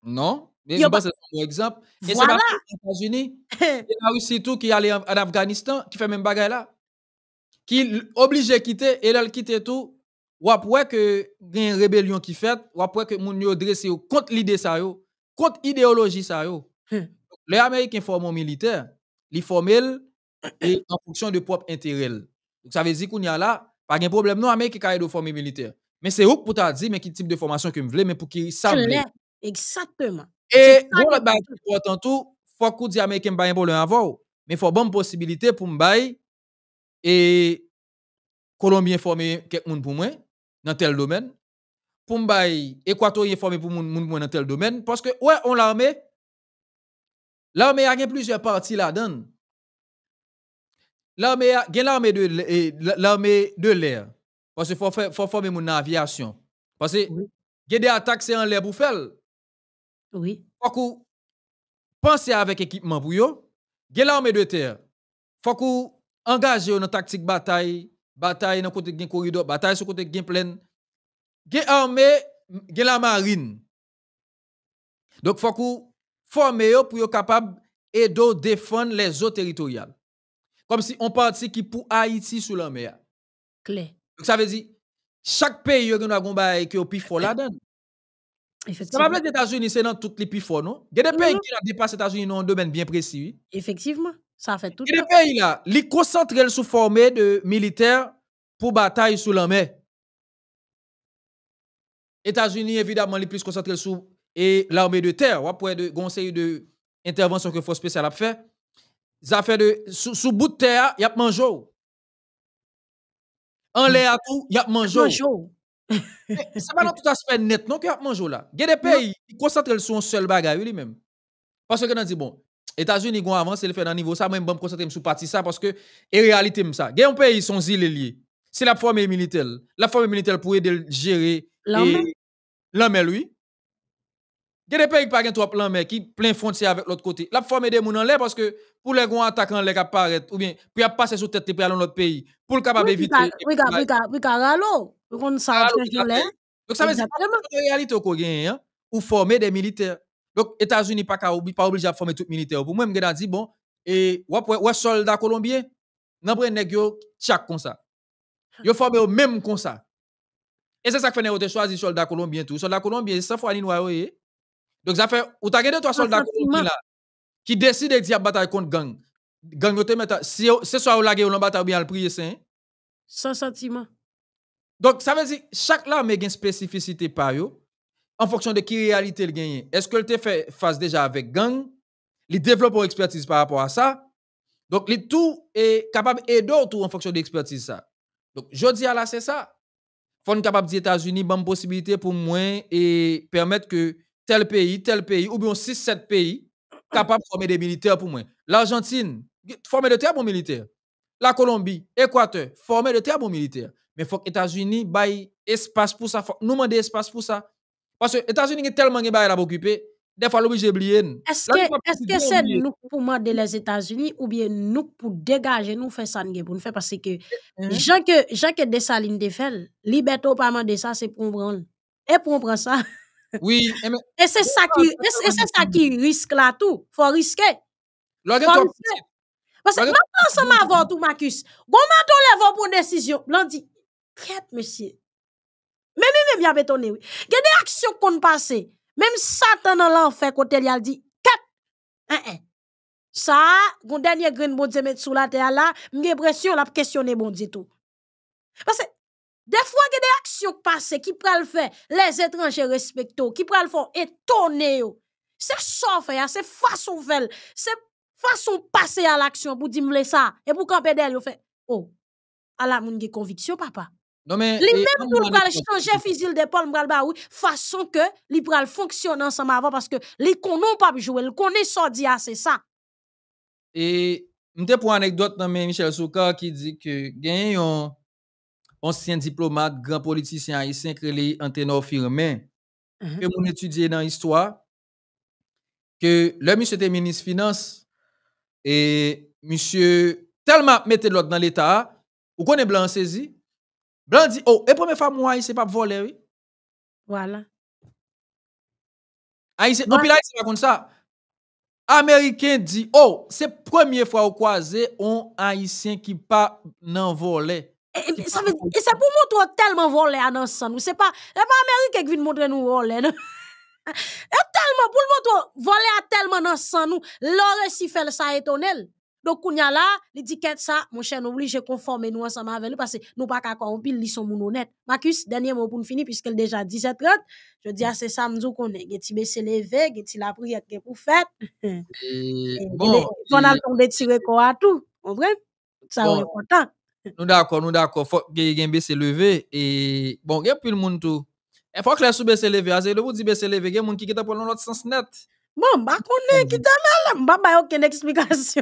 Non. Mais je un un exemple. Et voilà. c'est les États-Unis. <laughs> Et la Russie tout qui allé en Afghanistan, qui fait même bagarre là. Qui obligé quitter et là quitté tout ou après que y a une rébellion qui fait, ou après que moun yo dressé contre l'idée ça yo, contre l'idéologie yo. Les Américains forment militaire, ils forment et e en fonction de propre intérêt. Donc ça veut dire qu'on y a là pas de problème non Américains qui de former militaire. Mais c'est où pour t'a dit mais quel type de formation que me voulez mais pour qui ça Exactement. Et bon le important tout, faut que les Américains pas un problème avant, mais faut bonne possibilité pour me bailler et Colombien former quelqu'un pour moi dans tel domaine, pour m'baï Équatorien formé pour mon dans tel domaine, parce que, ouais, on l'armée, l'armée a plusieurs parties là-dedans. L'armée a l'armée de l'armée de l'air, parce qu'il faut, faut former mon aviation. Parce que, il y des attaques, c'est en l'air pour faire. Oui. Faut penser avec équipement pour yo, l'armée de terre, faut qu'on engage dans tactique bataille bataille dans côté corridor, bataille sur côté gain plaine. il armée, a la marine. Donc faut qu'on forme yo pour être capable de défendre les eaux territoriales. Comme si on partit qui pour Haïti sous la mer. Donc ça veut dire chaque pays a un bail qui plus fort là-dedans. dire que les États-Unis, c'est dans toutes les plus non? Il y a des pays qui ont dépassé les États-Unis dans un domaine bien précis. Effectivement. Ça fait tout. le pays là, il concentre sous formé de militaires pour bataille sous la mer. États-Unis, évidemment, les plus concentrés sur l'armée de terre. Ou après de conseil de intervention que force spéciale a fait. Ça fait de sous, bout de terre, y a mangé. En hmm. l'air à tout, y a mangé. C'est pas dans tout aspect net non que y a mangé là. Il y a des pays qui concentrent sur un seul bagage lui-même. Parce que on dit bon, États-Unis vont avancer, le fait dans niveau ça, même bon concentrer sur parti ça parce que en réalité ça. un pays îles liés. C'est la forme militaire. La forme militaire pour aider gérer L'armée lui. a des pays qui pas de trop l'armée qui plein frontière avec l'autre côté. La forme des gens en l'air parce que pour les grands attaquants les qui ou bien pour passer sous tête pour aller dans l'autre pays pour le capable éviter. Oui, oui, oui, oui ça hein. Donc ça veut dire réalité hein, ou former des militaires donc, États-Unis pas, pas obligé de former tout militaire. Pour moi, je me dit, bon, et ouais, soldat colombien, n'en pas yo comme ça. Yo formé au même comme ça. Et c'est ça que fait nous choisi soldat colombien tout. Soldat colombien, c'est fois ni Donc, ça fait, ou t'as gagné trois soldats colombiens là, qui décident de se bataille contre gang. Gang, te met, si ce soir ou la guerre ou bataille bien le prier saint. Sans sentiment. Donc, ça veut dire, chaque là a une spécificité par yo en fonction de qui réalité le gagne. Est-ce que te fait face déjà avec gang? Il développe une expertise par rapport à ça. Donc, il tout est capable d'aider tout en fonction de l'expertise Donc, je dis à la c'est ça. Faut capable des États-Unis, bonne possibilité pour moi et permettre que tel pays, tel pays, ou bien 6-7 pays, capable de former des militaires pour moi. L'Argentine, former de très bons militaires. La Colombie, Équateur, former de très bons militaires. Mais il faut que les États-Unis baillent espace pour ça. Faut nous demander espace pour ça. Parce que les États-Unis sont tellement de occupés, des fois, l'obligé oublier. Est-ce que c'est nous pour demander les États-Unis ou bien nous pour dégager nous faire ça nous faire parce que gens que gens que Dessalines de pas de ça c'est pour prendre. Et pour prendre ça. Oui, eh, et c'est ça qui risque là tout. Il Faut risquer. Parce que maintenant, ça m'a tout, Marcus. Bon, maintenant, on pour une décision. Blanc dit, quête, monsieur. Mais même bien oui. Il y a des actions qu'on passe. Même Satan dans l'enfer, quand elle a dit, quatre, hein, hein. Ça, mon dernier grain bon Dieu met sous la terre là, j'ai l'impression la a bon Dieu tout. Parce que des fois il y a des actions passées qui le faire les étrangers respectent, qui le font étonner. C'est ça c'est c'est façon faire, c'est façon passer à l'action pour dire ça et pour camper d'elle fait oh. À la mon conviction papa les mêmes pour va changer fusil d'épaule m'bra ba façon que les pral fonctionner ensemble avant parce que li n'ont pas jouer le konnen sorti a ah, c'est ça. Et une pour anecdote nan Michel Souka qui dit que gagne un ancien diplomate grand politicien haïtien créé Antenor Firmin mhm. que Vous étudiez mon étudier dans histoire que le monsieur était ministre finance et monsieur tellement mettait l'autre dans l'état ou connaît blanc saisi Blan di, oh, e pweme fwa mwen haise pa vole? Wala. Non pi la haise yon akonde sa. Ameriken di, oh, se pweme fwa ou kwaze, on haise yon ki pa nan vole. E se pou mwoto telman vole anan san nou, se pa Ameriken ki vin mwote nou vole. E telman pou mwoto vole anan san nou, lor e si fel sa etonel. Donc, nous y a là, l'étiquette ça, mon cher, nous obligé nous ensemble avec nous parce que nous pas qu'à ils sont mon Marcus, dernier mot pour nous finir, puisqu'elle déjà 17 h Je dis à ces samedi qu'on est, baissé la prière pour On a tombé quoi à tout. On vrai? Ça, on Nous d'accord, nous d'accord. Faut que baissé levé et bon, il y a plus le monde tout. Et eh, faut que la soube baissé levé, le baissé il y a qui l'autre sens net. Bon, je ne qui ta mal la, mba e bayo aucune explication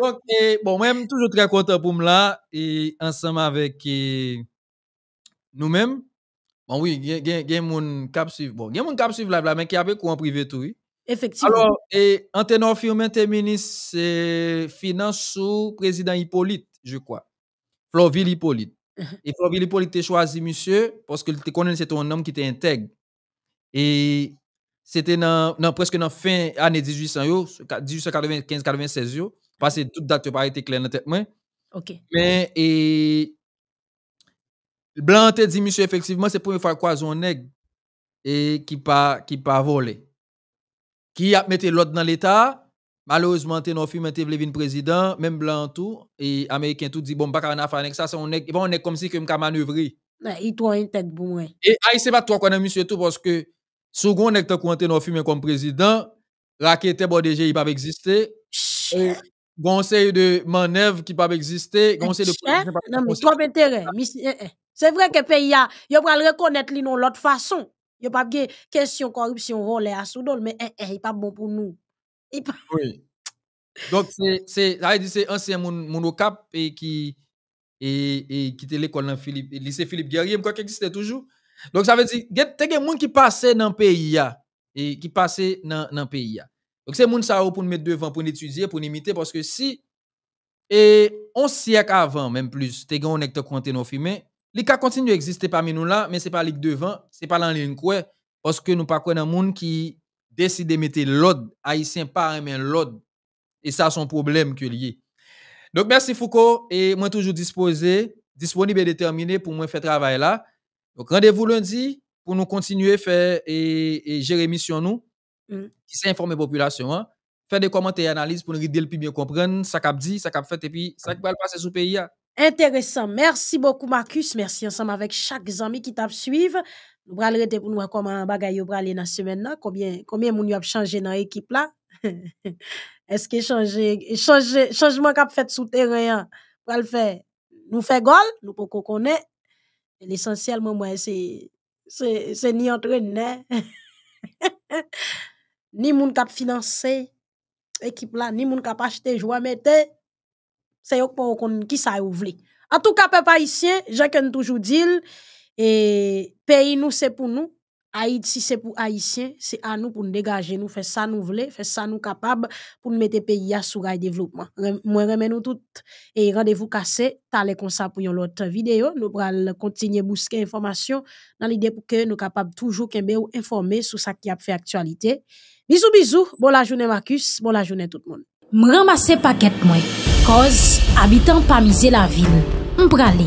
Donc, bon, même toujours très content pour moi là et ensemble avec e, nous-mêmes. Bon, oui, il y a mon cap suivre. Bon, il y a mon cap suivre là, mais qui a en privé tout, oui. Effectivement. Alors, et Antenor Firmin ministre finance sous président Hippolyte, je crois. Florville Hippolyte. <laughs> et Florville Hippolyte a choisi monsieur parce qu'il connaît c'est un homme qui t'intègre. intègre. Et c'était presque dans fin année 1800 1895 96 yo, parce que toute date pas été claire dans tête OK. Mais et Blanc a dit monsieur effectivement c'est pour une fois a un nègre qui n'a qui pas volé. Qui a mis l'ordre dans l'état Malheureusement, t'es non fumé, le venu président, même blanc tout, et américain tout dit, bon, pas on a fait ça, c'est on est, on est comme si on a manœuvré. Il toi, une tête pour Et, ah, c'est pas toi qu'on a monsieur tout, parce que, Second, nèg tan kou Antenor Fume comme président, raquette bon il pas exister. conseil de manœuvre qui pas exister, conseil de Non mais trop intérêt. Eh, eh. C'est vrai que pays a, yo pral reconnaître li l'autre façon. Yo pas gen question corruption relais à Soudol mais il eh, eh, il pas bon pour nous. Oui. Donc c'est c'est ça dit c'est ancien moun monocap et qui et, et qui était l'école dans Philippe lycée Philippe Guerrier quoi qui existait toujours donc ça veut dire, il y a des gens qui passent dans le pays, et qui passait dans le pays. Donc c'est des gens pour mettre devant, pour étudier, pour imiter, parce que si, et on siècle avant, même plus, il y a des nos les cas continuent d'exister parmi nous là, mais ce n'est pas les devant, ce n'est pas dans ligne parce que nous ne sommes pas les monde qui décide de mettre l'ordre, haïtien par un l'ordre, et ça son problème que lié. Donc merci Foucault, et moi toujours disposé, disponible et déterminé pour moi faire travail là. Donc, rendez-vous lundi pour nous continuer à faire et, Jérémy gérer mission nous, mm. qui s'informe la population, hein. faire des commentaires et analyses pour nous aider le plus bien comprendre ça qu'a dit, ça qu'a fait et puis ça qui va passer sous le pays. Hein. Intéressant. Merci beaucoup, Marcus. Merci ensemble avec chaque ami qui t'a suivi. Nous allons rester pour nous voir comment bagay va aller dans semaine là, combien combien moun ont changé dans l'équipe là. <laughs> Est-ce que changer changement qu'a fait sous terrain hein? pour le faire nous fait gol, nous pouvons connaître L'essentiel, moi, c'est c'est ni entraîneur, <laughs> ni moun kap financer équipe là, ni moun kap acheter joueur mette. C'est yon pour qu'on qui ça vle. En tout cas, peuple haïtien, j'ai toujours dit et pays nous c'est pour nous, si c'est pour Haïtiens, c'est à nous pour nous dégager, nous faire ça nous voulons, faire ça nous capables pour nous mettre pays à sous développement. Moi, remets nous et rendez-vous cassé, t'allez comme ça pour une autre vidéo. Nous allons continuer à information dans l'idée pour que nous capables toujours qu'un ou informer sur ça qui a fait actualité. Bisous, bisous, bonne la journée Marcus, bonne la journée tout le monde. ramasser paquet moi, cause habitant pas miser la ville. aller